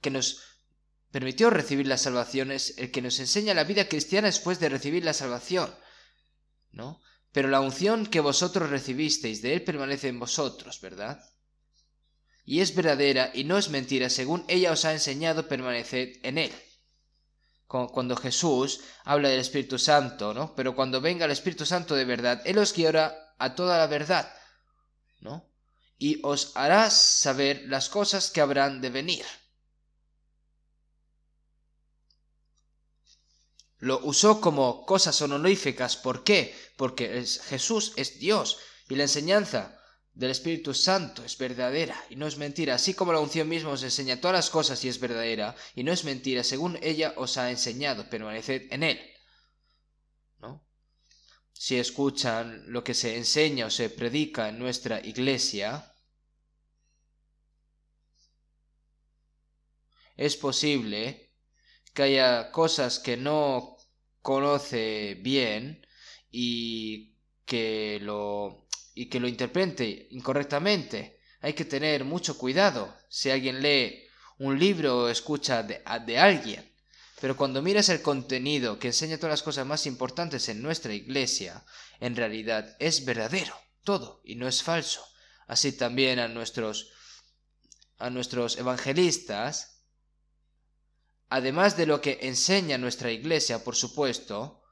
[SPEAKER 1] que nos permitió recibir las salvaciones el que nos enseña la vida cristiana después de recibir la salvación, ¿no? Pero la unción que vosotros recibisteis de Él permanece en vosotros, ¿verdad? Y es verdadera y no es mentira, según ella os ha enseñado, permaneced en Él. Cuando Jesús habla del Espíritu Santo, ¿no? Pero cuando venga el Espíritu Santo de verdad, Él os guiará a toda la verdad, ¿no? Y os hará saber las cosas que habrán de venir. Lo usó como cosas honoríficas. ¿Por qué? Porque Jesús es Dios y la enseñanza del Espíritu Santo es verdadera y no es mentira. Así como la unción misma os enseña todas las cosas y es verdadera y no es mentira, según ella os ha enseñado, permaneced en él. ¿No? Si escuchan lo que se enseña o se predica en nuestra iglesia, es posible que haya cosas que no conoce bien y que lo y que lo interprete incorrectamente. Hay que tener mucho cuidado si alguien lee un libro o escucha de, alguien. Pero cuando miras el contenido que enseña todas las cosas más importantes en nuestra iglesia, en realidad es verdadero todo y no es falso. Así también a nuestros a nuestros evangelistas además de lo que enseña nuestra iglesia, por supuesto,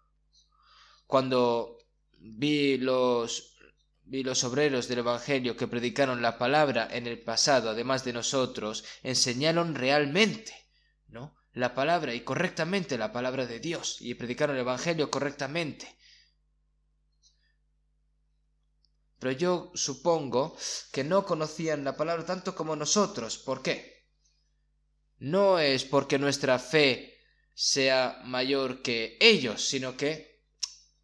[SPEAKER 1] cuando vi los, vi los obreros del Evangelio que predicaron la palabra en el pasado, además de nosotros, enseñaron realmente, ¿no? La palabra y correctamente la palabra de Dios y predicaron el Evangelio correctamente. Pero yo supongo que no conocían la palabra tanto como nosotros. ¿Por qué? no es porque nuestra fe sea mayor que ellos, sino que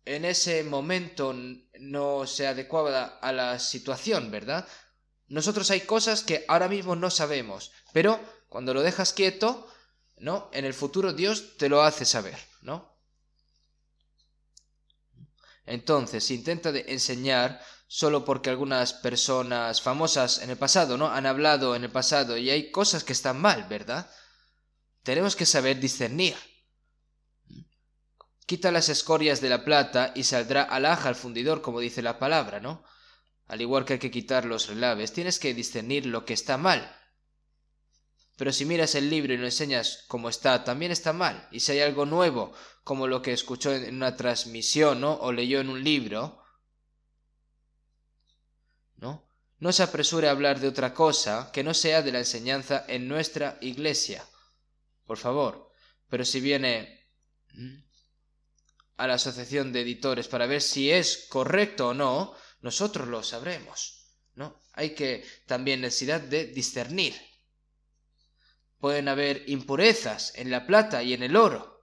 [SPEAKER 1] en ese momento no se adecuaba a la situación, ¿verdad? Nosotros hay cosas que ahora mismo no sabemos, pero cuando lo dejas quieto, ¿no? En el futuro Dios te lo hace saber, ¿no? Entonces, intenta de enseñar solo porque algunas personas famosas en el pasado, ¿no? Han hablado en el pasado y hay cosas que están mal, ¿verdad? Tenemos que saber discernir. Quita las escorias de la plata y saldrá alhaja al fundidor, como dice la palabra, ¿no? Al igual que hay que quitar los relaves, tienes que discernir lo que está mal. Pero si miras el libro y lo enseñas como está, también está mal. Y si hay algo nuevo, como lo que escuchó en una transmisión, ¿no? O leyó en un libro, no se apresure a hablar de otra cosa que no sea de la enseñanza en nuestra iglesia. Por favor. Pero si viene a la Asociación de Editores para ver si es correcto o no, nosotros lo sabremos. ¿No? Hay que también necesidad de discernir. Pueden haber impurezas en la plata y en el oro.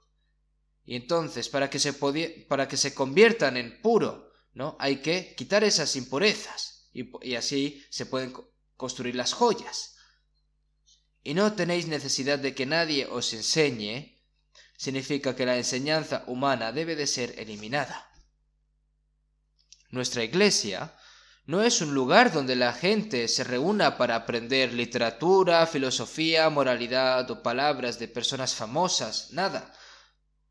[SPEAKER 1] Y entonces, para que se, para que se conviertan en puro, ¿no? Hay que quitar esas impurezas y, así se pueden construir las joyas. Y no tenéis necesidad de que nadie os enseñe, significa que la enseñanza humana debe de ser eliminada. Nuestra iglesia no es un lugar donde la gente se reúna para aprender literatura, filosofía, moralidad o palabras de personas famosas, nada.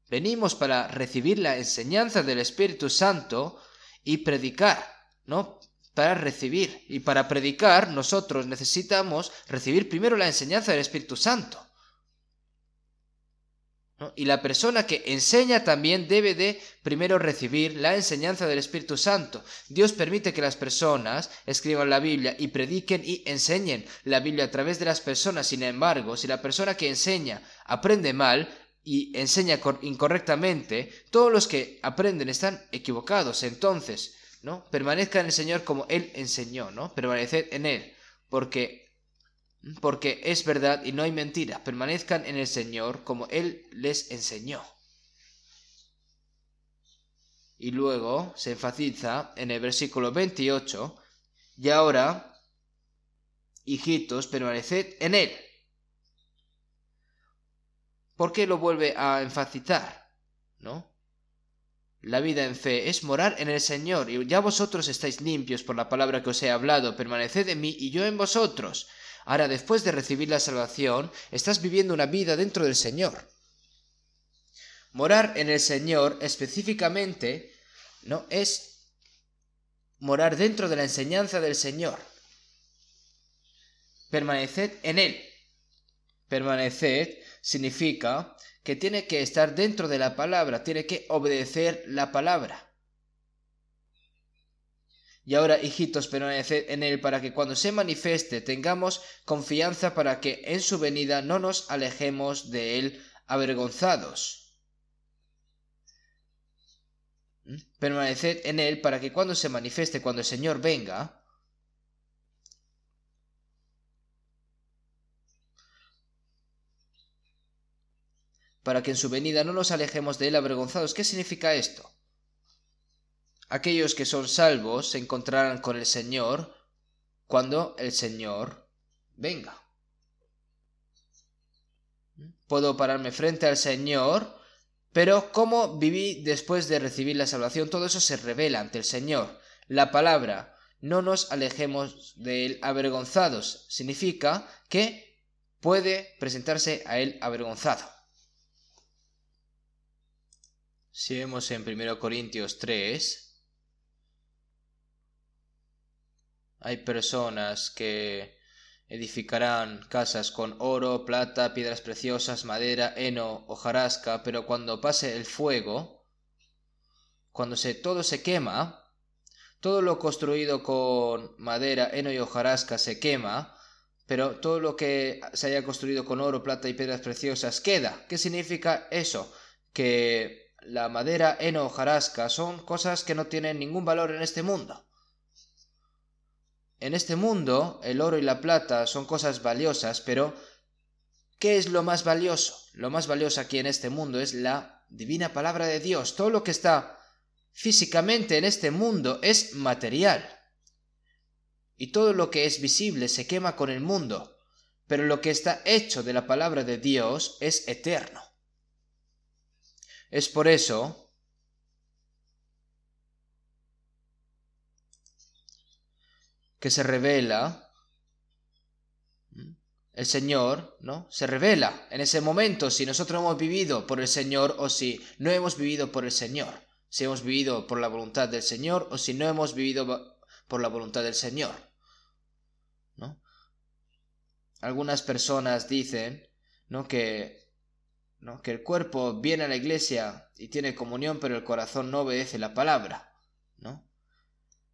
[SPEAKER 1] Venimos para recibir la enseñanza del Espíritu Santo y predicar, no para recibir. Y para predicar nosotros necesitamos recibir primero la enseñanza del Espíritu Santo. Y la persona que enseña también debe de primero recibir la enseñanza del Espíritu Santo. Dios permite que las personas escriban la Biblia y prediquen y enseñen la Biblia a través de las personas. Sin embargo, si la persona que enseña aprende mal y enseña incorrectamente, todos los que aprenden están equivocados. Entonces, ¿no? Permanezca en el Señor como Él enseñó, ¿no? Permaneced en Él, porque, porque es verdad y no hay mentira. Permanezcan en el Señor como Él les enseñó. Y luego se enfatiza en el versículo 28, y ahora, hijitos, permaneced en Él. ¿Por qué lo vuelve a enfatizar? ¿No? La vida en fe es morar en el Señor, y ya vosotros estáis limpios por la palabra que os he hablado, permaneced en mí y yo en vosotros. Ahora, después de recibir la salvación, estás viviendo una vida dentro del Señor. Morar en el Señor específicamente no es morar dentro de la enseñanza del Señor. Permaneced en Él. Permaneced significa que tiene que estar dentro de la palabra, tiene que obedecer la palabra. Y ahora, hijitos, permaneced en Él para que cuando se manifieste tengamos confianza para que en su venida no nos alejemos de Él avergonzados. ¿Mm? Permaneced en Él para que cuando se manifieste, cuando el Señor venga, para que en su venida no nos alejemos de él avergonzados. ¿Qué significa esto? Aquellos que son salvos se encontrarán con el Señor cuando el Señor venga. Puedo pararme frente al Señor, pero cómo viví después de recibir la salvación, todo eso se revela ante el Señor. La palabra no nos alejemos de él avergonzados. Significa que puede presentarse a él avergonzado. Si vemos en 1 Corintios 3, hay personas que edificarán casas con oro, plata, piedras preciosas, madera, heno, hojarasca, pero cuando pase el fuego, cuando se, todo se quema, todo lo construido con madera, heno y hojarasca se quema, pero todo lo que se haya construido con oro, plata y piedras preciosas queda. ¿Qué significa eso? Que la madera, heno, hojarasca, son cosas que no tienen ningún valor en este mundo. En este mundo, el oro y la plata son cosas valiosas, pero ¿qué es lo más valioso? Lo más valioso aquí en este mundo es la divina palabra de Dios. Todo lo que está físicamente en este mundo es material. Y todo lo que es visible se quema con el mundo, pero lo que está hecho de la palabra de Dios es eterno. Es por eso que se revela el Señor, ¿no? Se revela en ese momento si nosotros hemos vivido por el Señor o si no hemos vivido por el Señor, si hemos vivido por la voluntad del Señor o si no hemos vivido por la voluntad del Señor, Algunas personas dicen, ¿no? Que que el cuerpo viene a la iglesia y tiene comunión, pero el corazón no obedece la palabra. ¿no?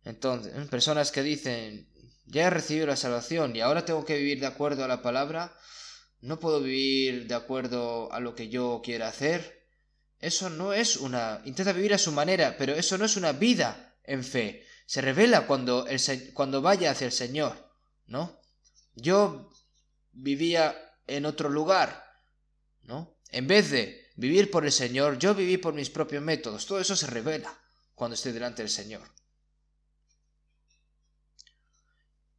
[SPEAKER 1] Entonces, personas que dicen, ya he recibido la salvación y ahora tengo que vivir de acuerdo a la palabra, no puedo vivir de acuerdo a lo que yo quiera hacer. Eso no es una... Intenta vivir a su manera, pero eso no es una vida en fe. Se revela cuando, el, cuando vaya hacia el Señor, ¿no? Yo vivía en otro lugar, ¿no? En vez de vivir por el Señor, yo viví por mis propios métodos. Todo eso se revela cuando estoy delante del Señor.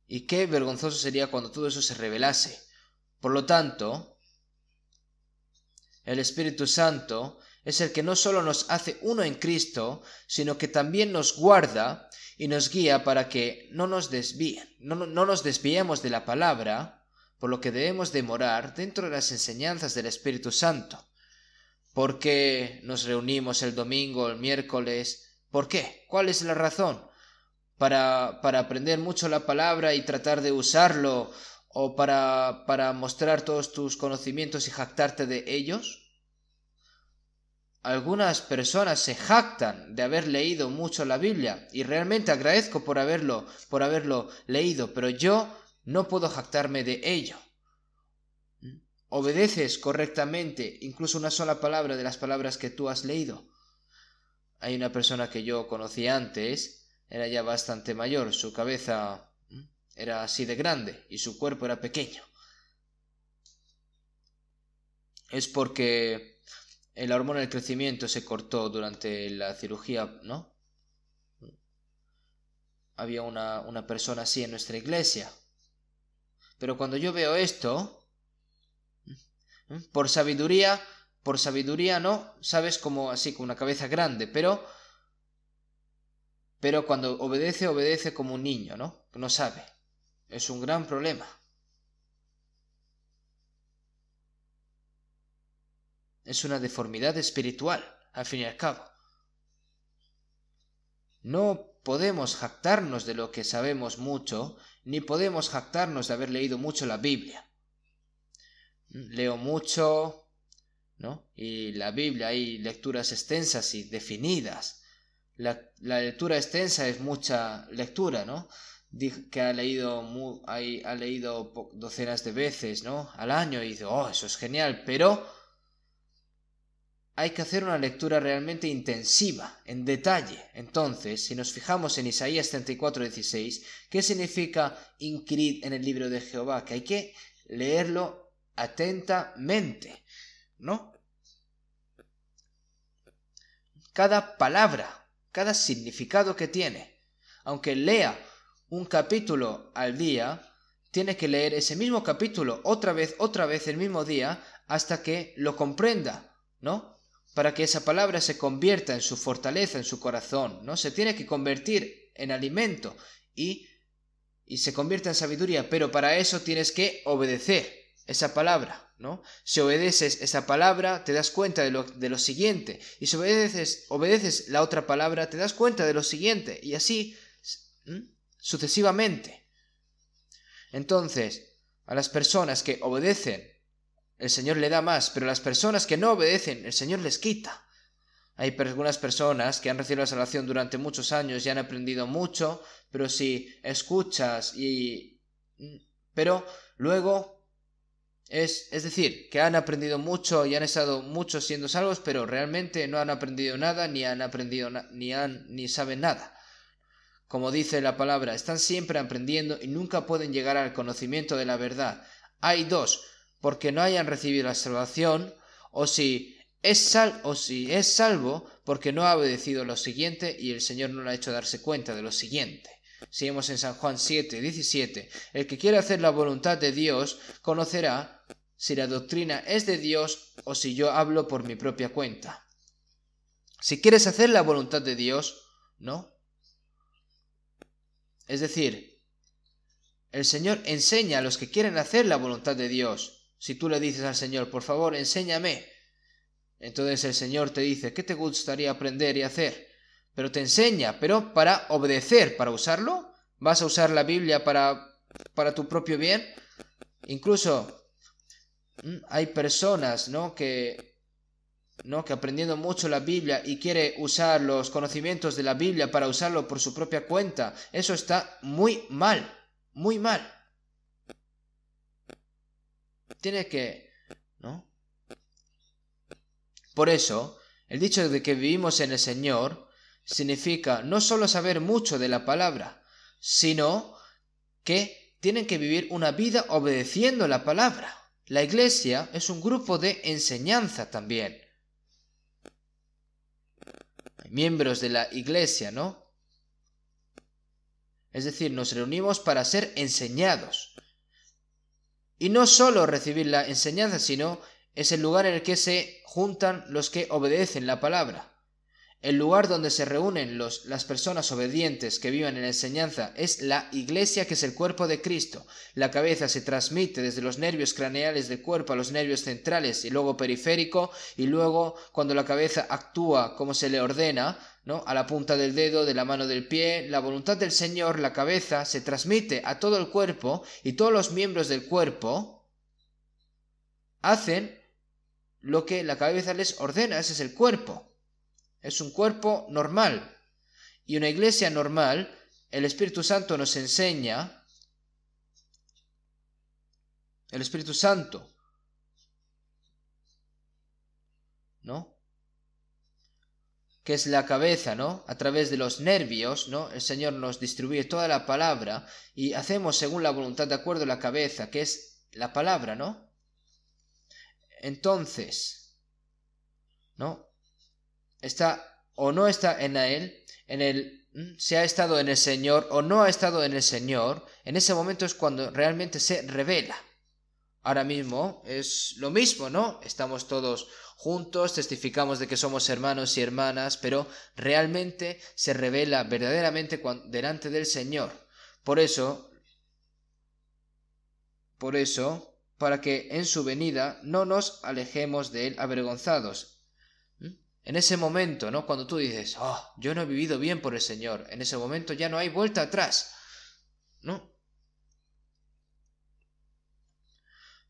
[SPEAKER 1] Y qué vergonzoso sería cuando todo eso se revelase. Por lo tanto, el Espíritu Santo es el que no solo nos hace uno en Cristo, sino que también nos guarda y nos guía para que no nos desvíen, no, nos desviemos de la palabra por lo que debemos demorar dentro de las enseñanzas del Espíritu Santo. ¿Por qué nos reunimos el domingo, el miércoles? ¿Por qué? ¿Cuál es la razón? Para, para aprender mucho la palabra y tratar de usarlo o para, para mostrar todos tus conocimientos y jactarte de ellos? Algunas personas se jactan de haber leído mucho la Biblia y realmente agradezco por haberlo, por haberlo leído, pero yo no puedo jactarme de ello. Obedeces correctamente incluso una sola palabra de las palabras que tú has leído. Hay una persona que yo conocí antes, era ya bastante mayor, su cabeza era así de grande y su cuerpo era pequeño. Es porque el hormona del crecimiento se cortó durante la cirugía, ¿no? Había una, una persona así en nuestra iglesia, pero cuando yo veo esto, por sabiduría, por sabiduría no, sabes como así, con una cabeza grande, pero... Pero cuando obedece, obedece como un niño, ¿no? No sabe. Es un gran problema. Es una deformidad espiritual, al fin y al cabo. No podemos jactarnos de lo que sabemos mucho ni podemos jactarnos de haber leído mucho la Biblia. Leo mucho, ¿no? Y la Biblia hay lecturas extensas y definidas. La, la lectura extensa es mucha lectura, ¿no? que ha leído, ha leído docenas de veces, ¿no? Al año y dice, oh, eso es genial, pero hay que hacer una lectura realmente intensiva, en detalle. Entonces, si nos fijamos en Isaías 34:16, ¿qué significa inquirir en el libro de Jehová? Que hay que leerlo atentamente, ¿no? Cada palabra, cada significado que tiene. Aunque lea un capítulo al día, tiene que leer ese mismo capítulo otra vez, otra vez, el mismo día, hasta que lo comprenda, ¿no? para que esa palabra se convierta en su fortaleza, en su corazón, ¿no? Se tiene que convertir en alimento y, y se convierta en sabiduría, pero para eso tienes que obedecer esa palabra, ¿no? Si obedeces esa palabra, te das cuenta de lo, de lo siguiente, y si obedeces, obedeces la otra palabra, te das cuenta de lo siguiente, y así sucesivamente. Entonces, a las personas que obedecen el Señor le da más, pero las personas que no obedecen, el Señor les quita. Hay algunas personas que han recibido la salvación durante muchos años y han aprendido mucho, pero si escuchas y... Mm, pero luego... Es, es decir, que han aprendido mucho y han estado muchos siendo salvos, pero realmente no han aprendido nada, ni han aprendido ni han ni saben nada. Como dice la palabra, están siempre aprendiendo y nunca pueden llegar al conocimiento de la verdad. Hay dos, porque no hayan recibido la salvación, o si es, sal o si es salvo porque no ha obedecido lo siguiente y el Señor no le ha hecho darse cuenta de lo siguiente. Seguimos en San Juan 7, 17. El que quiere hacer la voluntad de Dios conocerá si la doctrina es de Dios o si yo hablo por mi propia cuenta. Si quieres hacer la voluntad de Dios, ¿no? Es decir, el Señor enseña a los que quieren hacer la voluntad de Dios, si tú le dices al Señor, por favor, enséñame, entonces el Señor te dice, ¿qué te gustaría aprender y hacer? Pero te enseña, pero para obedecer, para usarlo, vas a usar la Biblia para, para tu propio bien. Incluso mm, hay personas, ¿no? Que, ¿no? que aprendiendo mucho la Biblia y quiere usar los conocimientos de la Biblia para usarlo por su propia cuenta. Eso está muy mal, muy mal. Tiene que... ¿No? Por eso, el dicho de que vivimos en el Señor significa no solo saber mucho de la palabra, sino que tienen que vivir una vida obedeciendo la palabra. La iglesia es un grupo de enseñanza también. miembros de la iglesia, ¿no? Es decir, nos reunimos para ser enseñados. Y no solo recibir la enseñanza, sino es el lugar en el que se juntan los que obedecen la palabra. El lugar donde se reúnen las personas obedientes que viven en la enseñanza es la iglesia que es el cuerpo de Cristo. La cabeza se transmite desde los nervios craneales del cuerpo a los nervios centrales y luego periférico y luego cuando la cabeza actúa como se le ordena, ¿no? a la punta del dedo, de la mano del pie, la voluntad del Señor, la cabeza se transmite a todo el cuerpo y todos los miembros del cuerpo hacen lo que la cabeza les ordena, ese es el cuerpo. Es un cuerpo normal. Y una iglesia normal, el Espíritu Santo nos enseña, el Espíritu Santo, ¿no? que es la cabeza, ¿no? A través de los nervios, ¿no? El Señor nos distribuye toda la palabra y hacemos según la voluntad de acuerdo la cabeza, que es la palabra, ¿no? Entonces, ¿no? está o no está en él, en el mm, se ha estado en el Señor o no ha estado en el Señor, en ese momento es cuando realmente se revela. Ahora mismo es lo mismo, ¿no? Estamos todos juntos, testificamos de que somos hermanos y hermanas, pero realmente se revela verdaderamente cuando, delante del Señor. Por eso, por eso, para que en su venida no nos alejemos de él avergonzados. En ese momento, ¿no? Cuando tú dices, oh, yo no he vivido bien por el Señor, en ese momento ya no hay vuelta atrás, ¿no?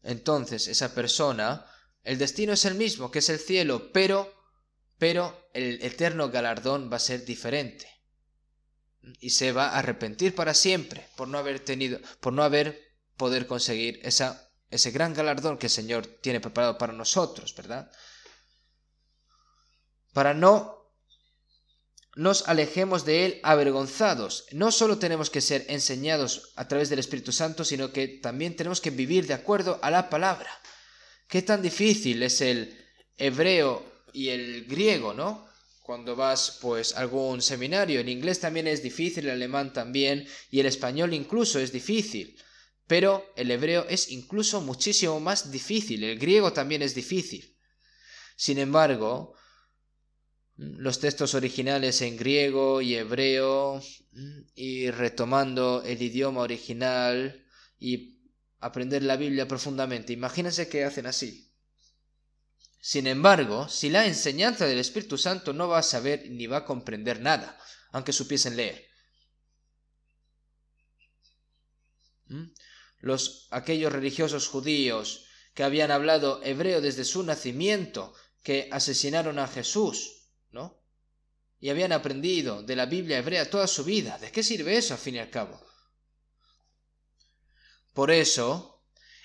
[SPEAKER 1] Entonces, esa persona, el destino es el mismo, que es el cielo, pero, pero el eterno galardón va a ser diferente. Y se va a arrepentir para siempre por no haber tenido, por no haber poder conseguir esa, ese gran galardón que el Señor tiene preparado para nosotros, ¿verdad? para no nos alejemos de él avergonzados. No solo tenemos que ser enseñados a través del Espíritu Santo, sino que también tenemos que vivir de acuerdo a la palabra. Qué tan difícil es el hebreo y el griego, ¿no? Cuando vas pues a algún seminario, el inglés también es difícil, el alemán también y el español incluso es difícil. Pero el hebreo es incluso muchísimo más difícil, el griego también es difícil. Sin embargo, los textos originales en griego y hebreo mm, y retomando el idioma original y aprender la Biblia profundamente. Imagínense que hacen así. Sin embargo, si la enseñanza del Espíritu Santo no va a saber ni va a comprender nada, aunque supiesen leer. ¿Mm? Los aquellos religiosos judíos que habían hablado hebreo desde su nacimiento, que asesinaron a Jesús, ¿no? Y habían aprendido de la Biblia hebrea toda su vida. ¿De qué sirve eso, al fin y al cabo? Por eso,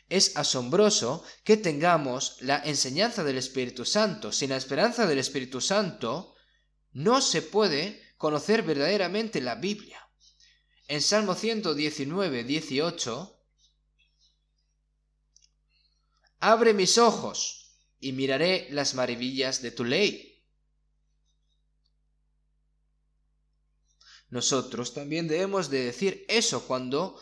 [SPEAKER 1] es asombroso que tengamos la enseñanza del Espíritu Santo. Sin la esperanza del Espíritu Santo, no se puede conocer verdaderamente la Biblia. En Salmo 119, 18, Abre mis ojos y miraré las maravillas de tu ley. Nosotros también debemos de decir eso cuando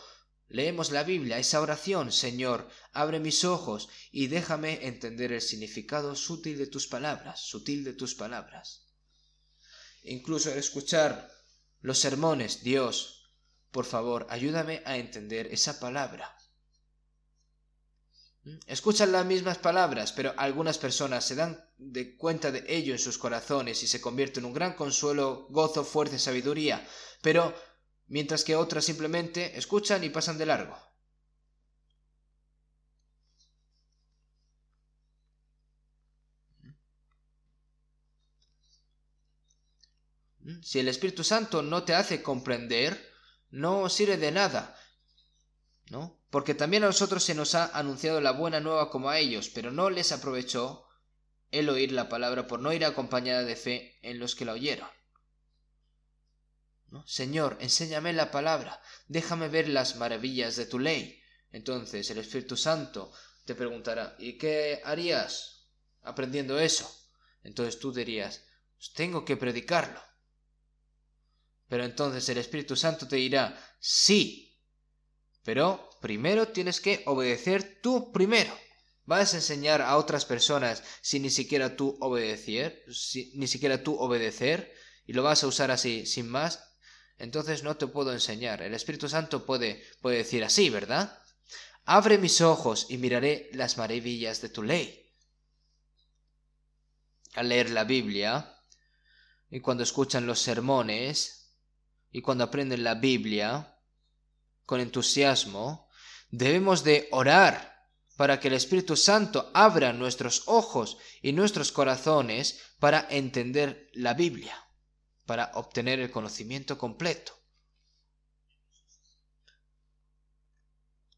[SPEAKER 1] leemos la Biblia, esa oración, Señor, abre mis ojos y déjame entender el significado sutil de tus palabras, sutil de tus palabras. Incluso al escuchar los sermones, Dios, por favor, ayúdame a entender esa palabra. Escuchan las mismas palabras, pero algunas personas se dan de cuenta de ello en sus corazones y se convierten en un gran consuelo, gozo, fuerza y sabiduría, pero mientras que otras simplemente escuchan y pasan de largo. Si el Espíritu Santo no te hace comprender, no sirve de nada. Porque también a nosotros se nos ha anunciado la buena nueva como a ellos, pero no les aprovechó el oír la palabra por no ir acompañada de fe en los que la oyeron. Señor, enséñame la palabra, déjame ver las maravillas de tu ley. Entonces el Espíritu Santo te preguntará, ¿y qué harías aprendiendo eso? Entonces tú dirías, pues tengo que predicarlo. Pero entonces el Espíritu Santo te dirá, sí, pero primero tienes que obedecer tú primero. ¿Vas a enseñar a otras personas si ni siquiera tú obedecer, ni siquiera tú obedecer y lo vas a usar así sin más? Entonces no te puedo enseñar. El Espíritu Santo puede, puede decir así, ¿verdad? Abre mis ojos y miraré las maravillas de tu ley. Al leer la Biblia y cuando escuchan los sermones y cuando aprenden la Biblia, con entusiasmo, debemos de orar para que el Espíritu Santo abra nuestros ojos y nuestros corazones para entender la Biblia, para obtener el conocimiento completo.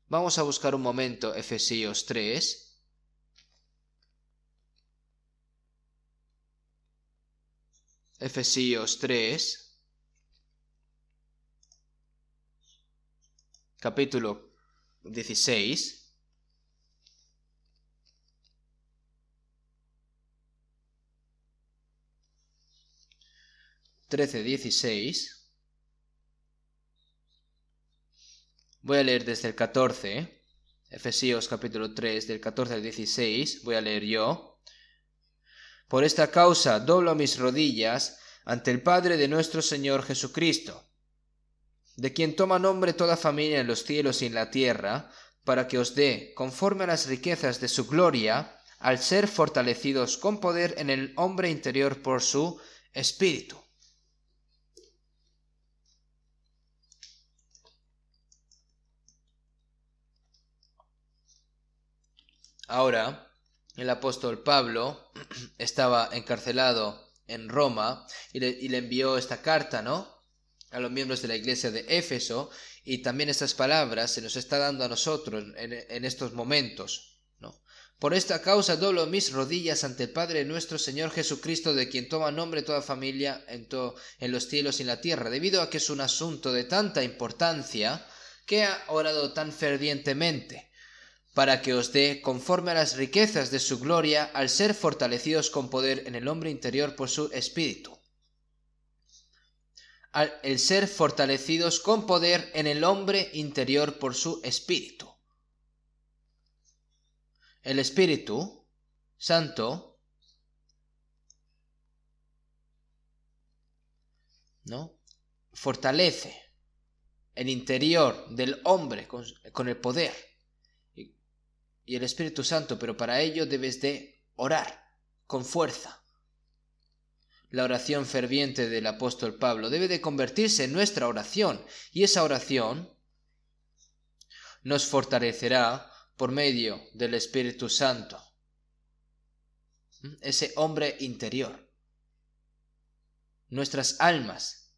[SPEAKER 1] Vamos a buscar un momento Efesios 3, Efesios 3, capítulo 16. 13-16, Voy a leer desde el 14. Efesios capítulo 3, del 14 al 16. Voy a leer yo. Por esta causa doblo mis rodillas ante el Padre de nuestro Señor Jesucristo de quien toma nombre toda familia en los cielos y en la tierra, para que os dé, conforme a las riquezas de su gloria, al ser fortalecidos con poder en el hombre interior por su espíritu. Ahora, el apóstol Pablo estaba encarcelado en Roma y le, envió esta carta, ¿no? a los miembros de la iglesia de Éfeso y también estas palabras se nos está dando a nosotros en, estos momentos. ¿no? Por esta causa doblo mis rodillas ante el Padre nuestro Señor Jesucristo, de quien toma nombre toda familia en, en los cielos y en la tierra, debido a que es un asunto de tanta importancia que ha orado tan fervientemente, para que os dé, conforme a las riquezas de su gloria, al ser fortalecidos con poder en el hombre interior por su espíritu el ser fortalecidos con poder en el hombre interior por su espíritu. El espíritu santo, ¿no? Fortalece el interior del hombre con, el poder y el Espíritu Santo, pero para ello debes de orar con fuerza la oración ferviente del apóstol Pablo debe de convertirse en nuestra oración y esa oración nos fortalecerá por medio del Espíritu Santo, ese hombre interior, nuestras almas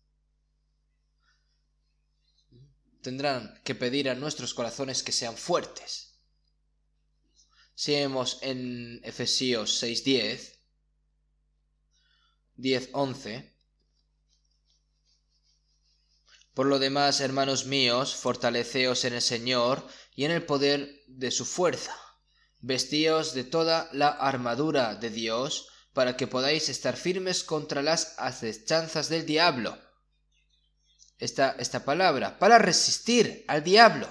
[SPEAKER 1] tendrán que pedir a nuestros corazones que sean fuertes. Si vemos en Efesios 6.10, 10, Por lo demás, hermanos míos, fortaleceos en el Señor y en el poder de su fuerza. Vestíos de toda la armadura de Dios para que podáis estar firmes contra las acechanzas del diablo. Esta, esta palabra, para resistir al diablo.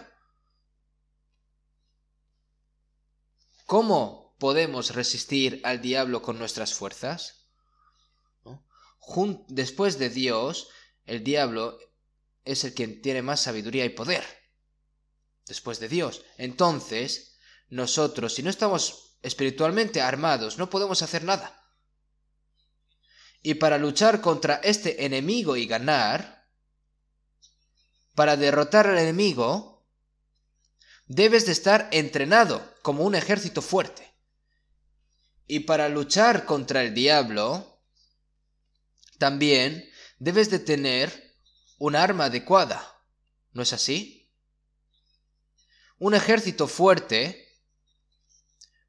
[SPEAKER 1] ¿Cómo podemos resistir al diablo con nuestras fuerzas? después de Dios, el diablo es el quien tiene más sabiduría y poder. Después de Dios. Entonces, nosotros, si no estamos espiritualmente armados, no podemos hacer nada. Y para luchar contra este enemigo y ganar, para derrotar al enemigo, debes de estar entrenado como un ejército fuerte. Y para luchar contra el diablo, también debes de tener un arma adecuada, ¿no es así? Un ejército fuerte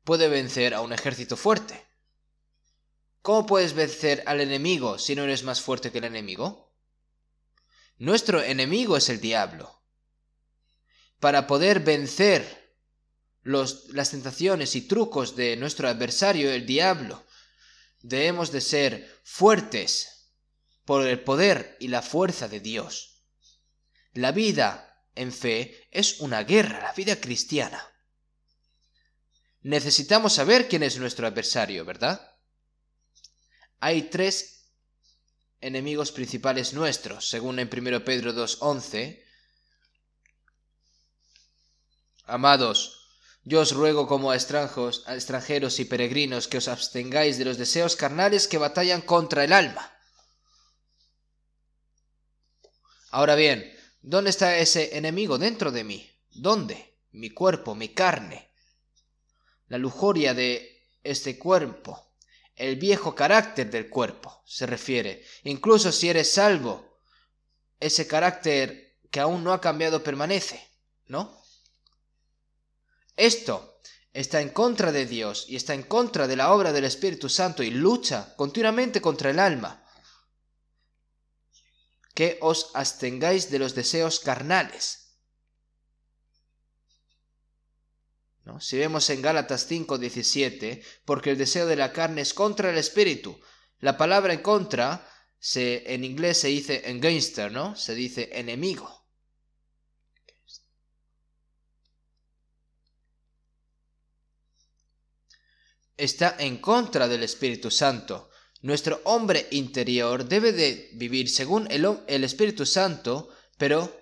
[SPEAKER 1] puede vencer a un ejército fuerte. ¿Cómo puedes vencer al enemigo si no eres más fuerte que el enemigo? Nuestro enemigo es el diablo. Para poder vencer las tentaciones y trucos de nuestro adversario, el diablo, debemos de ser fuertes por el poder y la fuerza de Dios. La vida en fe es una guerra, la vida cristiana. Necesitamos saber quién es nuestro adversario, ¿verdad? Hay tres enemigos principales nuestros, según en 1 Pedro 2.11. Amados, yo os ruego como a extranjeros, a extranjeros y peregrinos que os abstengáis de los deseos carnales que batallan contra el alma. Ahora bien, ¿dónde está ese enemigo dentro de mí? ¿Dónde? Mi cuerpo, mi carne. La lujuria de este cuerpo, el viejo carácter del cuerpo, se refiere. Incluso si eres salvo, ese carácter que aún no ha cambiado permanece, ¿no? Esto está en contra de Dios y está en contra de la obra del Espíritu Santo y lucha continuamente contra el alma que os abstengáis de los deseos carnales. Si vemos en Gálatas 5:17, porque el deseo de la carne es contra el espíritu. La palabra en contra se, en inglés se dice gangster, ¿no? Se dice enemigo. Está en contra del Espíritu Santo nuestro hombre interior debe de vivir según el, Espíritu Santo, pero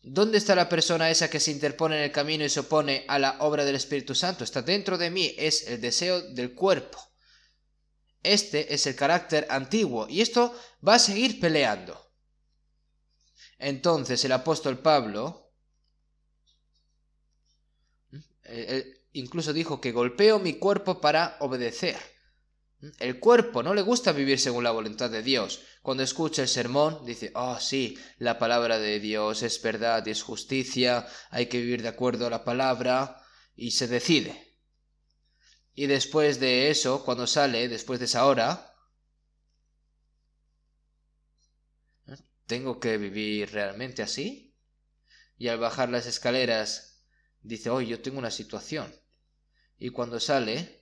[SPEAKER 1] ¿Dónde está la persona esa que se interpone en el camino y se opone a la obra del Espíritu Santo? Está dentro de mí, es el deseo del cuerpo. Este es el carácter antiguo y esto va a seguir peleando. Entonces el apóstol Pablo eh, eh, incluso dijo que golpeo mi cuerpo para obedecer. El cuerpo no le gusta vivir según la voluntad de Dios. Cuando escucha el sermón, dice, oh sí, la palabra de Dios es verdad y es justicia, hay que vivir de acuerdo a la palabra, y se decide. Y después de eso, cuando sale, después de esa hora, ¿tengo que vivir realmente así? Y al bajar las escaleras, dice, oh, yo tengo una situación. Y cuando sale,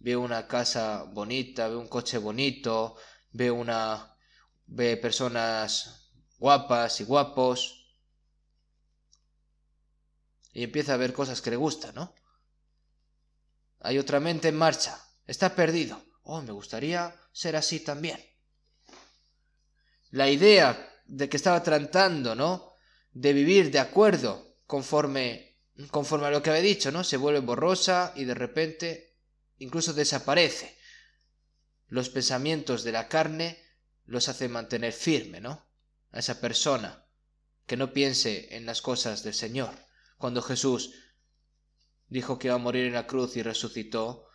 [SPEAKER 1] Ve una casa bonita, ve un coche bonito, ve una ve personas guapas y guapos y empieza a ver cosas que le gustan, ¿no? Hay otra mente en marcha, está perdido. Oh, me gustaría ser así también. La idea de que estaba tratando, ¿no? De vivir de acuerdo conforme conforme a lo que había dicho, ¿no? Se vuelve borrosa y de repente incluso desaparece. Los pensamientos de la carne los hace mantener firme, ¿no? A esa persona que no piense en las cosas del Señor. Cuando Jesús dijo que iba a morir en la cruz y resucitó,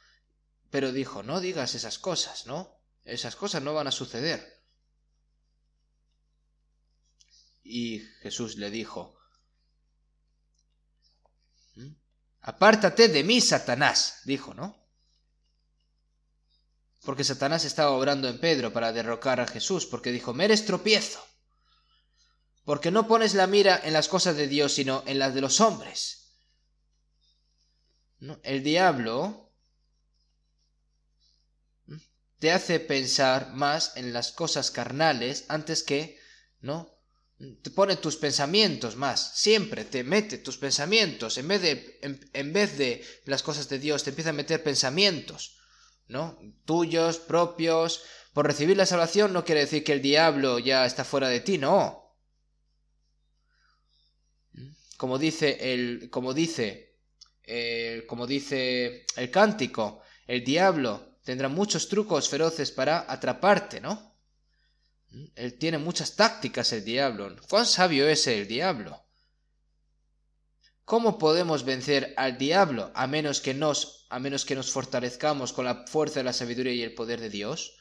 [SPEAKER 1] pero dijo, no digas esas cosas, ¿no? Esas cosas no van a suceder. Y Jesús le dijo, ¿Mm? apártate de mí, Satanás, dijo, ¿no? porque Satanás estaba obrando en Pedro para derrocar a Jesús, porque dijo, me eres tropiezo, porque no pones la mira en las cosas de Dios, sino en las de los hombres. El diablo te hace pensar más en las cosas carnales antes que, ¿no? Te pone tus pensamientos más, siempre te mete tus pensamientos, en vez de, en vez de las cosas de Dios, te empieza a meter pensamientos ¿no? Tuyos, propios. Por recibir la salvación no quiere decir que el diablo ya está fuera de ti, no. Como dice el, como dice, eh, como dice el cántico, el diablo tendrá muchos trucos feroces para atraparte, ¿no? Él tiene muchas tácticas el diablo. ¿Cuán sabio es el diablo? ¿Cómo podemos vencer al diablo a menos que nos a menos que nos fortalezcamos con la fuerza de la sabiduría y el poder de Dios?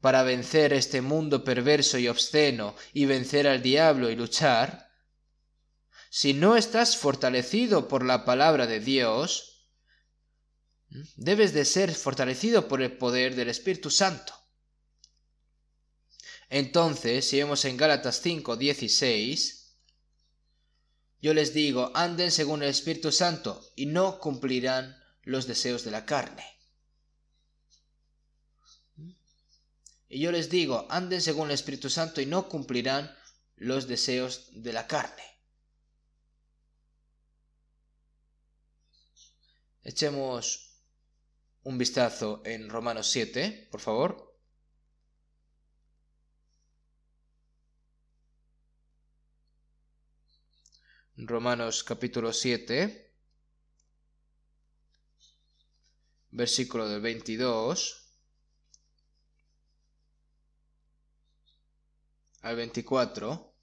[SPEAKER 1] Para vencer este mundo perverso y obsceno y vencer al diablo y luchar, si no estás fortalecido por la palabra de Dios, debes de ser fortalecido por el poder del Espíritu Santo. Entonces, si vemos en Gálatas 5, 16, yo les digo, anden según el Espíritu Santo y no cumplirán los deseos de la carne. Y yo les digo, anden según el Espíritu Santo y no cumplirán los deseos de la carne. Echemos un vistazo en Romanos 7, por favor. Romanos capítulo 7, versículo del 22 al 24,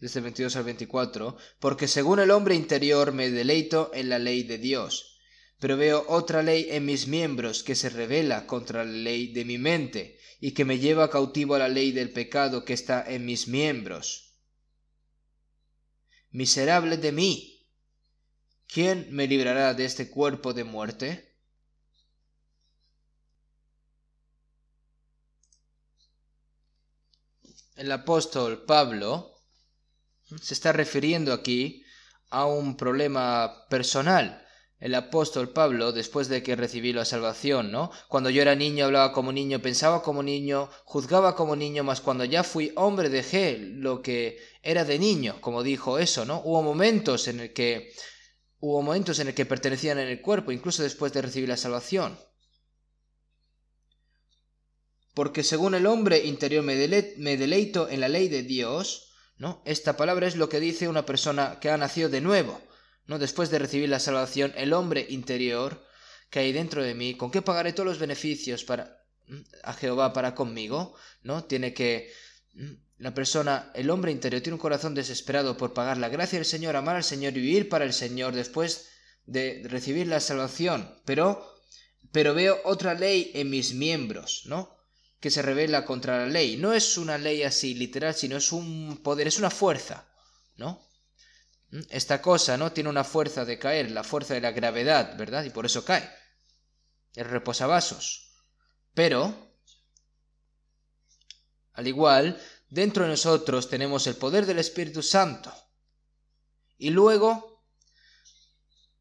[SPEAKER 1] desde el 22 al 24, porque según el hombre interior me deleito en la ley de Dios, pero veo otra ley en mis miembros que se revela contra la ley de mi mente y que me lleva cautivo a la ley del pecado que está en mis miembros Miserable de mí. ¿Quién me librará de este cuerpo de muerte? el apóstol Pablo se está refiriendo aquí a un problema personal el apóstol Pablo, después de que recibí la salvación, ¿no? Cuando yo era niño hablaba como niño, pensaba como niño, juzgaba como niño, mas cuando ya fui hombre dejé lo que era de niño, como dijo eso, ¿no? Hubo momentos en el que hubo momentos en el que pertenecían en el cuerpo, incluso después de recibir la salvación. Porque según el hombre interior me, me deleito en la ley de Dios, ¿no? Esta palabra es lo que dice una persona que ha nacido de nuevo Después de recibir la salvación, el hombre interior que hay dentro de mí, ¿con qué pagaré todos los beneficios para, mm, a Jehová para conmigo? ¿No? Tiene que mm, la persona, el hombre interior, tiene un corazón desesperado por pagar la gracia del Señor, amar al Señor y vivir para el Señor después de recibir la salvación. Pero, pero veo otra ley en mis miembros, ¿no? Que se revela contra la ley. No es una ley así literal, sino es un poder, es una fuerza, ¿no? Esta cosa no tiene una fuerza de caer, la fuerza de la gravedad, ¿verdad? Y por eso cae. El reposavasos. Pero, al igual, dentro de nosotros tenemos el poder del Espíritu Santo. Y luego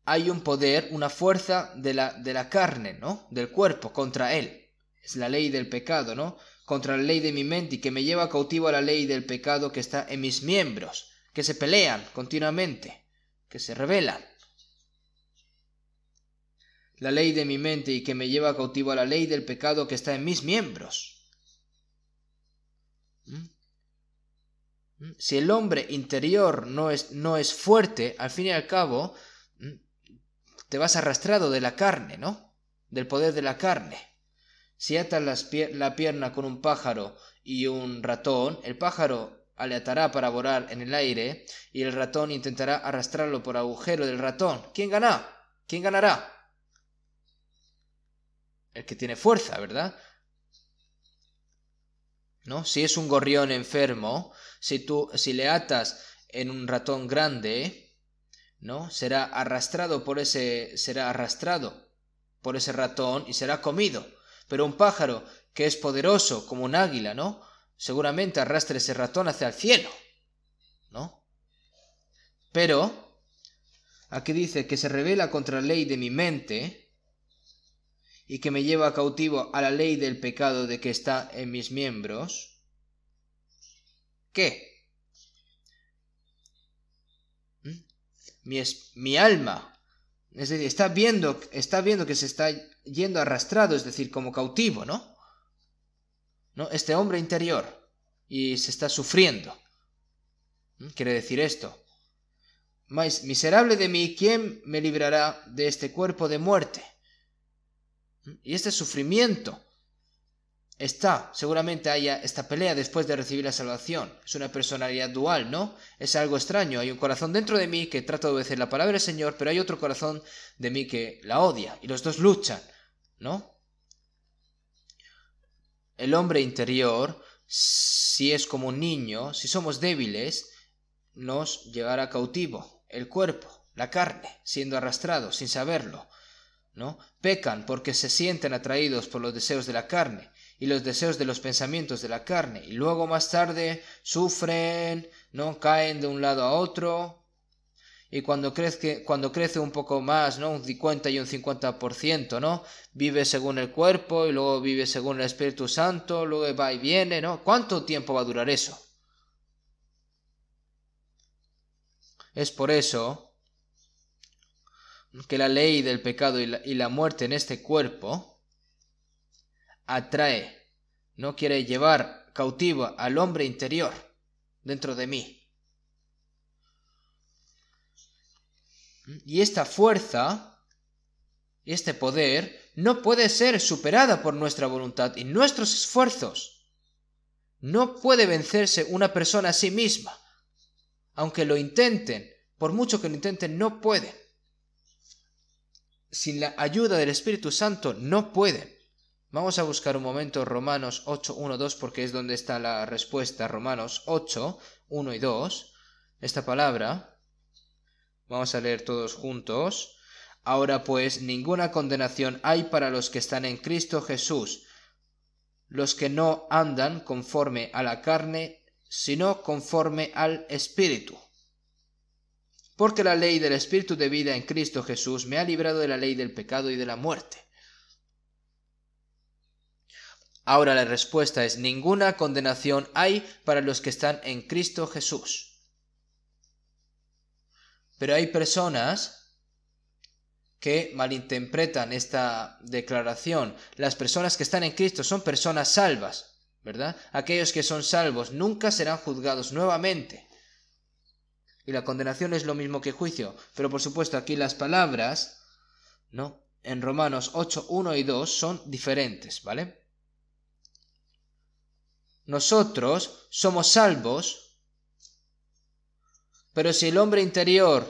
[SPEAKER 1] hay un poder, una fuerza de la, de la carne, ¿no? Del cuerpo contra él. Es la ley del pecado, ¿no? Contra la ley de mi mente y que me lleva cautivo a la ley del pecado que está en mis miembros que se pelean continuamente, que se rebelan. La ley de mi mente y que me lleva cautivo a la ley del pecado que está en mis miembros. ¿Mm? ¿Mm? Si el hombre interior no es, no es fuerte, al fin y al cabo, ¿Mm? te vas arrastrado de la carne, ¿no? Del poder de la carne. Si atas la pierna con un pájaro y un ratón, el pájaro aleatará para volar en el aire y el ratón intentará arrastrarlo por agujero del ratón. ¿Quién gana? ¿Quién ganará? El que tiene fuerza, ¿verdad? ¿No? Si es un gorrión enfermo, si tú si le atas en un ratón grande, ¿no? Será arrastrado por ese será arrastrado por ese ratón y será comido. Pero un pájaro que es poderoso como un águila, ¿no? seguramente arrastre ese ratón hacia el cielo. ¿No? Pero, aquí dice que se revela contra la ley de mi mente y que me lleva cautivo a la ley del pecado de que está en mis miembros. ¿Qué? ¿Mm? Mi, mi alma. Es decir, está viendo, está viendo que se está yendo arrastrado, es decir, como cautivo, ¿no? Este hombre interior y se está sufriendo. ¿Mm? Quiere decir esto. Más miserable de mí, ¿quién me librará de este cuerpo de muerte? ¿Mm? Y este sufrimiento está, seguramente haya esta pelea después de recibir la salvación. Es una personalidad dual, ¿no? Es algo extraño. Hay un corazón dentro de mí que trata de obedecer la palabra del Señor, pero hay otro corazón de mí que la odia. Y los dos luchan, ¿no? el hombre interior, si es como un niño, si somos débiles, nos llevará cautivo, el cuerpo, la carne, siendo arrastrado, sin saberlo. ¿no? Pecan porque se sienten atraídos por los deseos de la carne y los deseos de los pensamientos de la carne, y luego más tarde sufren, no caen de un lado a otro, y cuando, cuando crece un poco más, ¿no? Un 50 y un 50%, ¿no? Vive según el cuerpo y luego vive según el Espíritu Santo, luego va y viene, ¿no? ¿Cuánto tiempo va a durar eso? Es por eso que la ley del pecado y la, y la muerte en este cuerpo atrae, no quiere llevar cautiva al hombre interior dentro de mí Y esta fuerza, este poder, no puede ser superada por nuestra voluntad y nuestros esfuerzos. No puede vencerse una persona a sí misma. Aunque lo intenten, por mucho que lo intenten, no pueden. Sin la ayuda del Espíritu Santo, no pueden. Vamos a buscar un momento Romanos 8, 1, 2, porque es donde está la respuesta. Romanos 8, 1 y 2. Esta palabra Vamos a leer todos juntos. Ahora pues ninguna condenación hay para los que están en Cristo Jesús, los que no andan conforme a la carne, sino conforme al Espíritu. Porque la ley del Espíritu de vida en Cristo Jesús me ha librado de la ley del pecado y de la muerte. Ahora la respuesta es ninguna condenación hay para los que están en Cristo Jesús. Pero hay personas que malinterpretan esta declaración. Las personas que están en Cristo son personas salvas, ¿verdad? Aquellos que son salvos nunca serán juzgados nuevamente. Y la condenación es lo mismo que juicio. Pero por supuesto aquí las palabras, ¿no? En Romanos 8, 1 y 2 son diferentes, ¿vale? Nosotros somos salvos pero si el hombre interior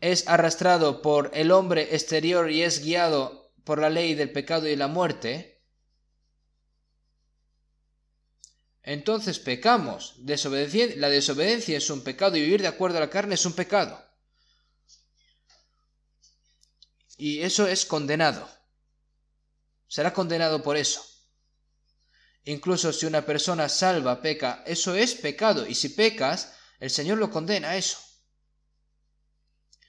[SPEAKER 1] es arrastrado por el hombre exterior y es guiado por la ley del pecado y la muerte, entonces pecamos. la desobediencia es un pecado y vivir de acuerdo a la carne es un pecado. Y eso es condenado. Será condenado por eso. Incluso si una persona salva peca, eso es pecado. Y si pecas, el Señor lo condena a eso.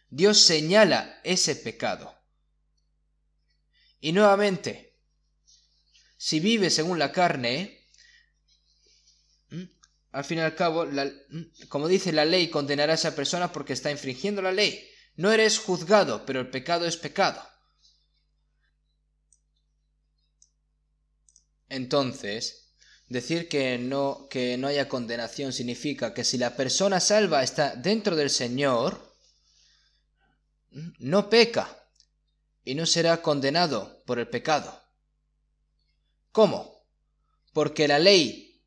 [SPEAKER 1] Dios señala ese pecado. Y nuevamente, si vive según la carne, al fin y al cabo, como dice la ley, condenará a esa persona porque está infringiendo la ley. No eres juzgado, pero el pecado es pecado. Entonces, Decir que no, que no haya condenación significa que si la persona salva está dentro del Señor, no peca y no será condenado por el pecado. ¿Cómo? Porque la ley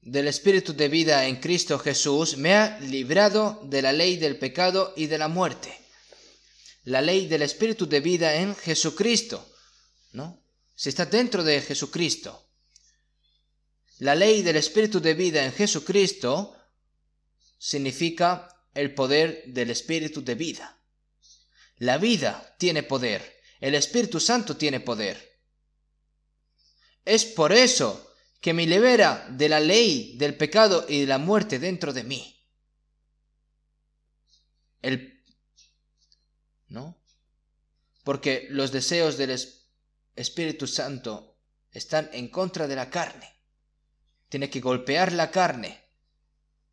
[SPEAKER 1] del Espíritu de vida en Cristo Jesús me ha librado de la ley del pecado y de la muerte. La ley del Espíritu de vida en Jesucristo, ¿no? Si está dentro de Jesucristo la ley del Espíritu de vida en Jesucristo significa el poder del Espíritu de vida. La vida tiene poder, el Espíritu Santo tiene poder. Es por eso que me libera de la ley del pecado y de la muerte dentro de mí. El ¿No? Porque los deseos del Espíritu Santo están en contra de la carne. Tiene que golpear la carne,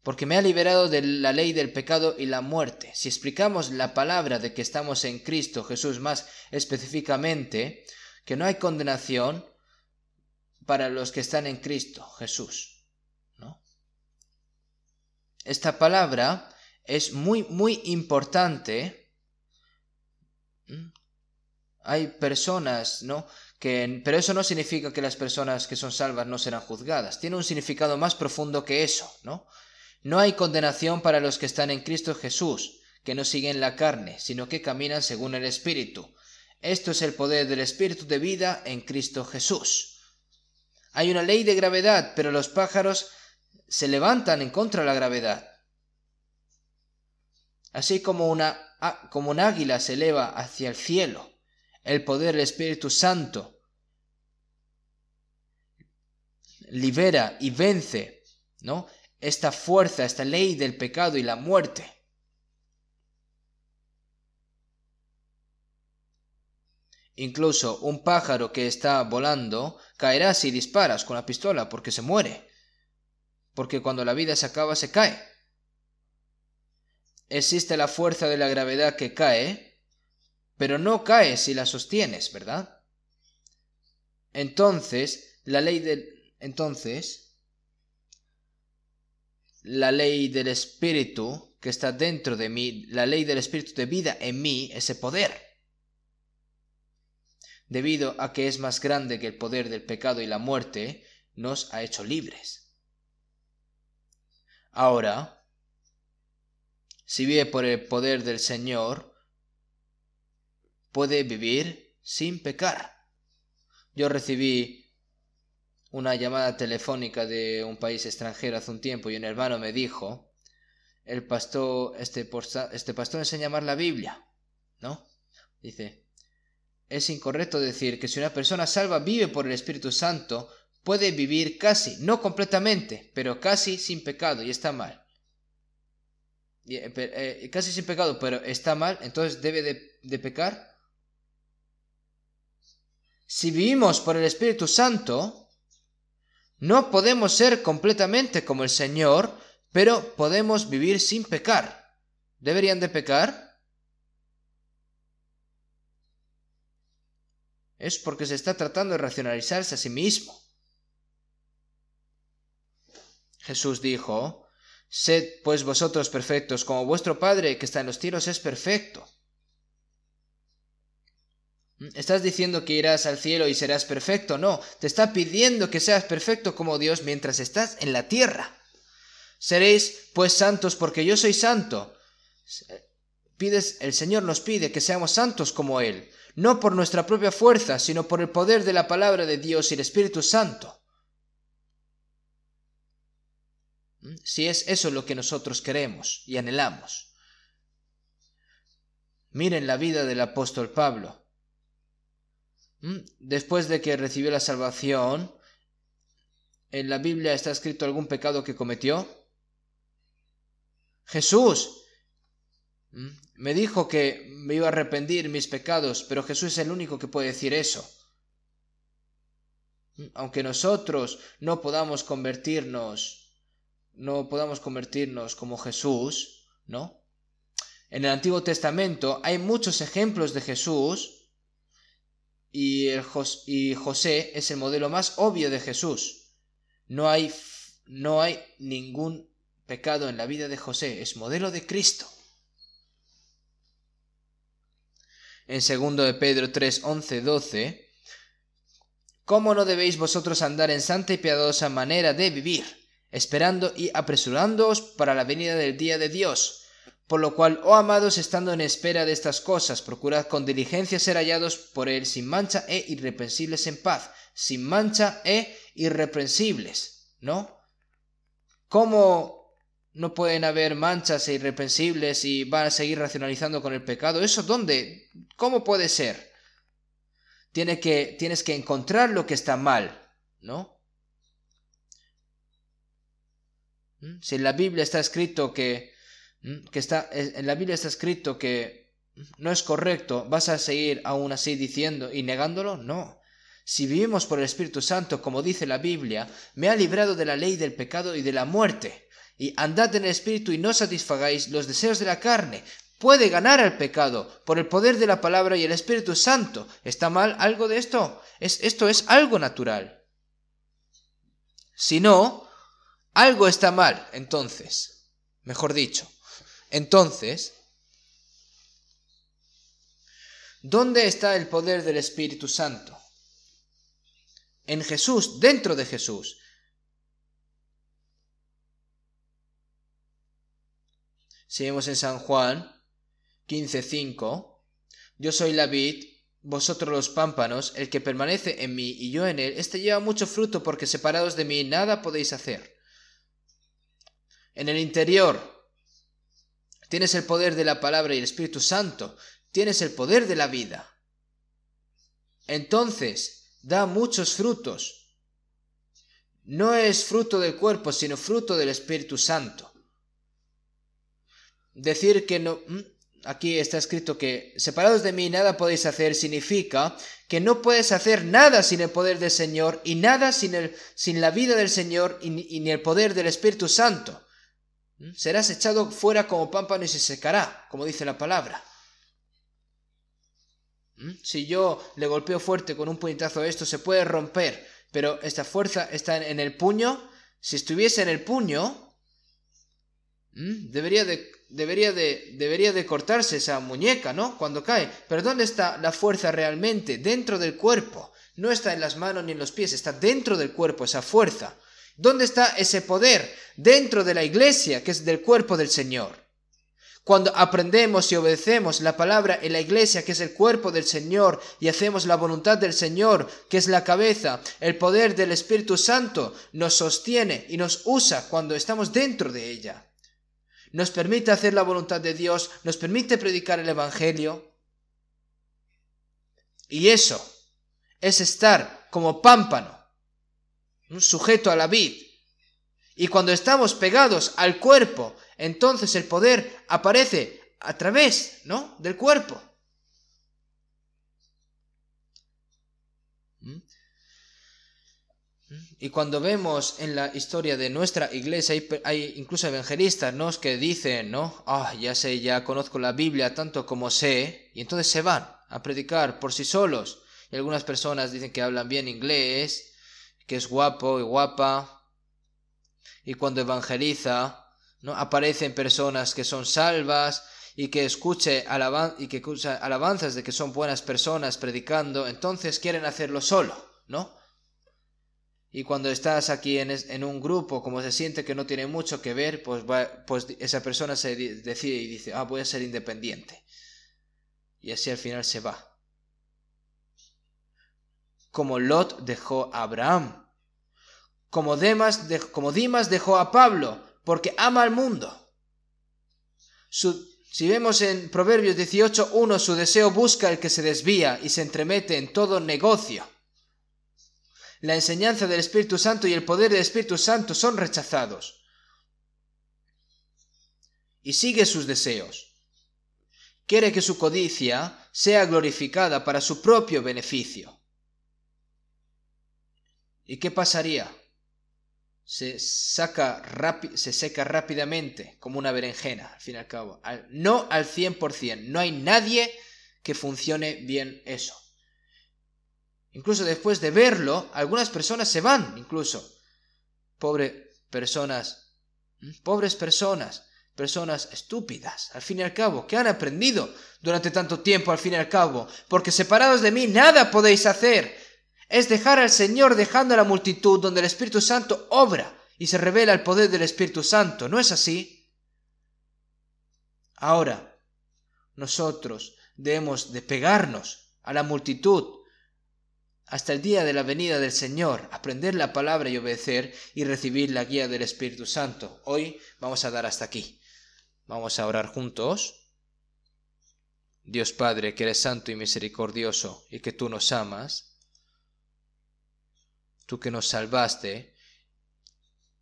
[SPEAKER 1] porque me ha liberado de la ley del pecado y la muerte. Si explicamos la palabra de que estamos en Cristo Jesús más específicamente, que no hay condenación para los que están en Cristo Jesús. ¿no? Esta palabra es muy, muy importante. ¿Mm? Hay personas, ¿no? pero eso no significa que las personas que son salvas no serán juzgadas, tiene un significado más profundo que eso, ¿no? No hay condenación para los que están en Cristo Jesús, que no siguen la carne, sino que caminan según el Espíritu. Esto es el poder del Espíritu de vida en Cristo Jesús. Hay una ley de gravedad, pero los pájaros se levantan en contra de la gravedad. Así como, una, como un águila se eleva hacia el cielo, el poder del Espíritu Santo libera y vence, ¿no? Esta fuerza, esta ley del pecado y la muerte. Incluso un pájaro que está volando caerá si disparas con la pistola porque se muere. Porque cuando la vida se acaba se cae. Existe la fuerza de la gravedad que cae pero no caes si la sostienes, ¿verdad? Entonces, la ley del... Entonces, la ley del espíritu que está dentro de mí, la ley del espíritu de vida en mí, ese poder, debido a que es más grande que el poder del pecado y la muerte, nos ha hecho libres. Ahora, si bien por el poder del Señor, puede vivir sin pecar. Yo recibí una llamada telefónica de un país extranjero hace un tiempo y un hermano me dijo, el pastor, este, este pastor enseña más la Biblia, ¿no? Dice, es incorrecto decir que si una persona salva vive por el Espíritu Santo, puede vivir casi, no completamente, pero casi sin pecado y está mal. Eh, eh, casi sin pecado, pero está mal, entonces debe de, de pecar si vivimos por el Espíritu Santo, no podemos ser completamente como el Señor, pero podemos vivir sin pecar. ¿Deberían de pecar? Es porque se está tratando de racionalizarse a sí mismo. Jesús dijo, Sed pues vosotros perfectos, como vuestro Padre que está en los cielos es perfecto. ¿Mm? Estás diciendo que irás al cielo y serás perfecto. No, te está pidiendo que seas perfecto como Dios mientras estás en la tierra. Seréis pues santos porque yo soy santo. Eh, pides, el Señor nos pide que seamos santos como Él, no por nuestra propia fuerza, sino por el poder de la palabra de Dios y el Espíritu Santo. ¿Mm? Si es eso lo que nosotros queremos y anhelamos. Miren la vida del apóstol Pablo. Mm, después de que recibió la salvación, ¿en la Biblia está escrito algún pecado que cometió? Jesús mm, me dijo que me iba a arrepentir mis pecados, pero Jesús es el único que puede decir eso. Mm, aunque nosotros no podamos convertirnos, no podamos convertirnos como Jesús, ¿no? En el Antiguo Testamento hay muchos ejemplos de Jesús y, José es el modelo más obvio de Jesús. No hay, no hay ningún pecado en la vida de José, es modelo de Cristo. En 2 de Pedro 3, 11, 12, ¿cómo no debéis vosotros andar en santa y piadosa manera de vivir, esperando y apresurándoos para la venida del día de Dios? Por lo cual, oh amados, estando en espera de estas cosas, procurad con diligencia ser hallados por Él sin mancha e irreprensibles en paz, sin mancha e irreprensibles, ¿no? ¿Cómo no pueden haber manchas e irreprensibles y van a seguir racionalizando con el pecado? ¿Eso dónde? ¿Cómo puede ser? que, tienes que encontrar lo que está mal, ¿no? ¿Mm? Si en la Biblia está escrito que que está, en la Biblia está escrito que no es correcto, ¿vas a seguir aún así diciendo y negándolo? No. Si vivimos por el Espíritu Santo, como dice la Biblia, me ha librado de la ley del pecado y de la muerte. Y andad en el Espíritu y no satisfagáis los deseos de la carne. Puede ganar al pecado por el poder de la palabra y el Espíritu Santo. ¿Está mal algo de esto? Es, esto es algo natural. Si no, algo está mal, entonces. Mejor dicho, entonces, ¿dónde está el poder del Espíritu Santo? En Jesús, dentro de Jesús. Seguimos en San Juan 15:5. Yo soy la vid, vosotros los pámpanos, el que permanece en mí y yo en él, Este lleva mucho fruto porque separados de mí nada podéis hacer. En el interior Tienes el poder de la palabra y el Espíritu Santo. Tienes el poder de la vida. Entonces, da muchos frutos. No es fruto del cuerpo, sino fruto del Espíritu Santo. Decir que no... Mm, aquí está escrito que separados de mí nada podéis hacer significa que no puedes hacer nada sin el poder del Señor y nada sin, el, sin la vida del Señor y ni el poder del Espíritu Santo. ¿Mm? Serás echado fuera como pámpano y se secará, como dice la palabra. ¿Mm? Si yo le golpeo fuerte con un puñetazo a esto, se puede romper, pero esta fuerza está en el puño. Si estuviese en el puño, ¿Mm? debería de, debería de cortarse esa muñeca, ¿no? Cuando cae. Pero ¿dónde está la fuerza realmente? Dentro del cuerpo. No está en las manos ni en los pies, está dentro del cuerpo esa fuerza. ¿Dónde está ese poder? Dentro de la iglesia, que es del cuerpo del Señor. Cuando aprendemos y obedecemos la palabra en la iglesia, que es el cuerpo del Señor, y hacemos la voluntad del Señor, que es la cabeza, el poder del Espíritu Santo nos sostiene y nos usa cuando estamos dentro de ella. Nos permite hacer la voluntad de Dios, nos permite predicar el Evangelio. Y eso es estar como pámpano un sujeto a la vid. Y cuando estamos pegados al cuerpo, entonces el poder aparece a través, ¿no? Del cuerpo. ¿Mm? ¿Mm? Y cuando vemos en la historia de nuestra iglesia, hay, incluso evangelistas, ¿no? Que dicen, ¿no? Ah, ya sé, ya conozco la Biblia tanto como sé, y entonces se van a predicar por sí solos. Y algunas personas dicen que hablan bien inglés, que es guapo y guapa, y cuando evangeliza, ¿no? Aparecen personas que son salvas y que escuche y que alabanzas de que son buenas personas predicando, entonces quieren hacerlo solo, ¿no? Y cuando estás aquí en, en un grupo, como se siente que no tiene mucho que ver, pues, pues esa persona se decide y dice, ah, voy a ser independiente. Y así al final se va como Lot dejó a Abraham, como, como Dimas dejó a Pablo, porque ama al mundo. si vemos en Proverbios 18.1, su deseo busca el que se desvía y se entremete en todo negocio. La enseñanza del Espíritu Santo y el poder del Espíritu Santo son rechazados. Y sigue sus deseos. Quiere que su codicia sea glorificada para su propio beneficio. ¿Y qué pasaría? Se, saca se seca rápidamente, como una berenjena, al fin y al cabo. Al, no al 100%. No hay nadie que funcione bien eso. Incluso después de verlo, algunas personas se van, incluso. pobres personas. Pobres personas. Personas estúpidas, al fin y al cabo, que han aprendido durante tanto tiempo, al fin y al cabo, porque separados de mí nada podéis hacer es dejar al Señor dejando a la multitud donde el Espíritu Santo obra y se revela el poder del Espíritu Santo, ¿no es así? Ahora, nosotros debemos de pegarnos a la multitud hasta el día de la venida del Señor, aprender la palabra y obedecer y recibir la guía del Espíritu Santo. Hoy vamos a dar hasta aquí. Vamos a orar juntos. Dios Padre, que eres santo y misericordioso y que tú nos amas, tú que nos salvaste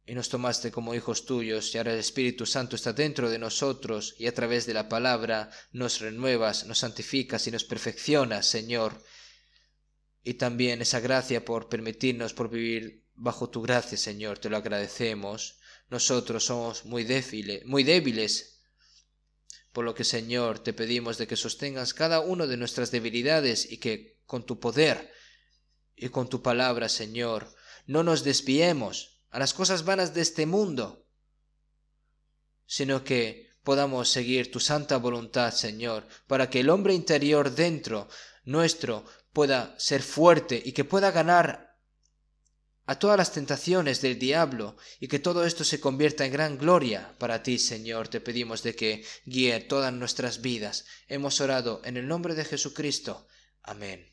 [SPEAKER 1] y nos tomaste como hijos tuyos, y ahora el Espíritu Santo está dentro de nosotros, y a través de la palabra nos renuevas, nos santificas y nos perfeccionas, Señor. Y también esa gracia por permitirnos, por vivir bajo tu gracia, Señor, te lo agradecemos. Nosotros somos muy débiles, muy débiles. Por lo que, Señor, te pedimos de que sostengas cada una de nuestras debilidades y que con tu poder y con tu palabra, Señor, no nos desviemos a las cosas vanas de este mundo, sino que podamos seguir tu santa voluntad, Señor, para que el hombre interior dentro nuestro pueda ser fuerte y que pueda ganar a todas las tentaciones del diablo y que todo esto se convierta en gran gloria para ti, Señor. Te pedimos de que guíe todas nuestras vidas. Hemos orado en el nombre de Jesucristo. Amén.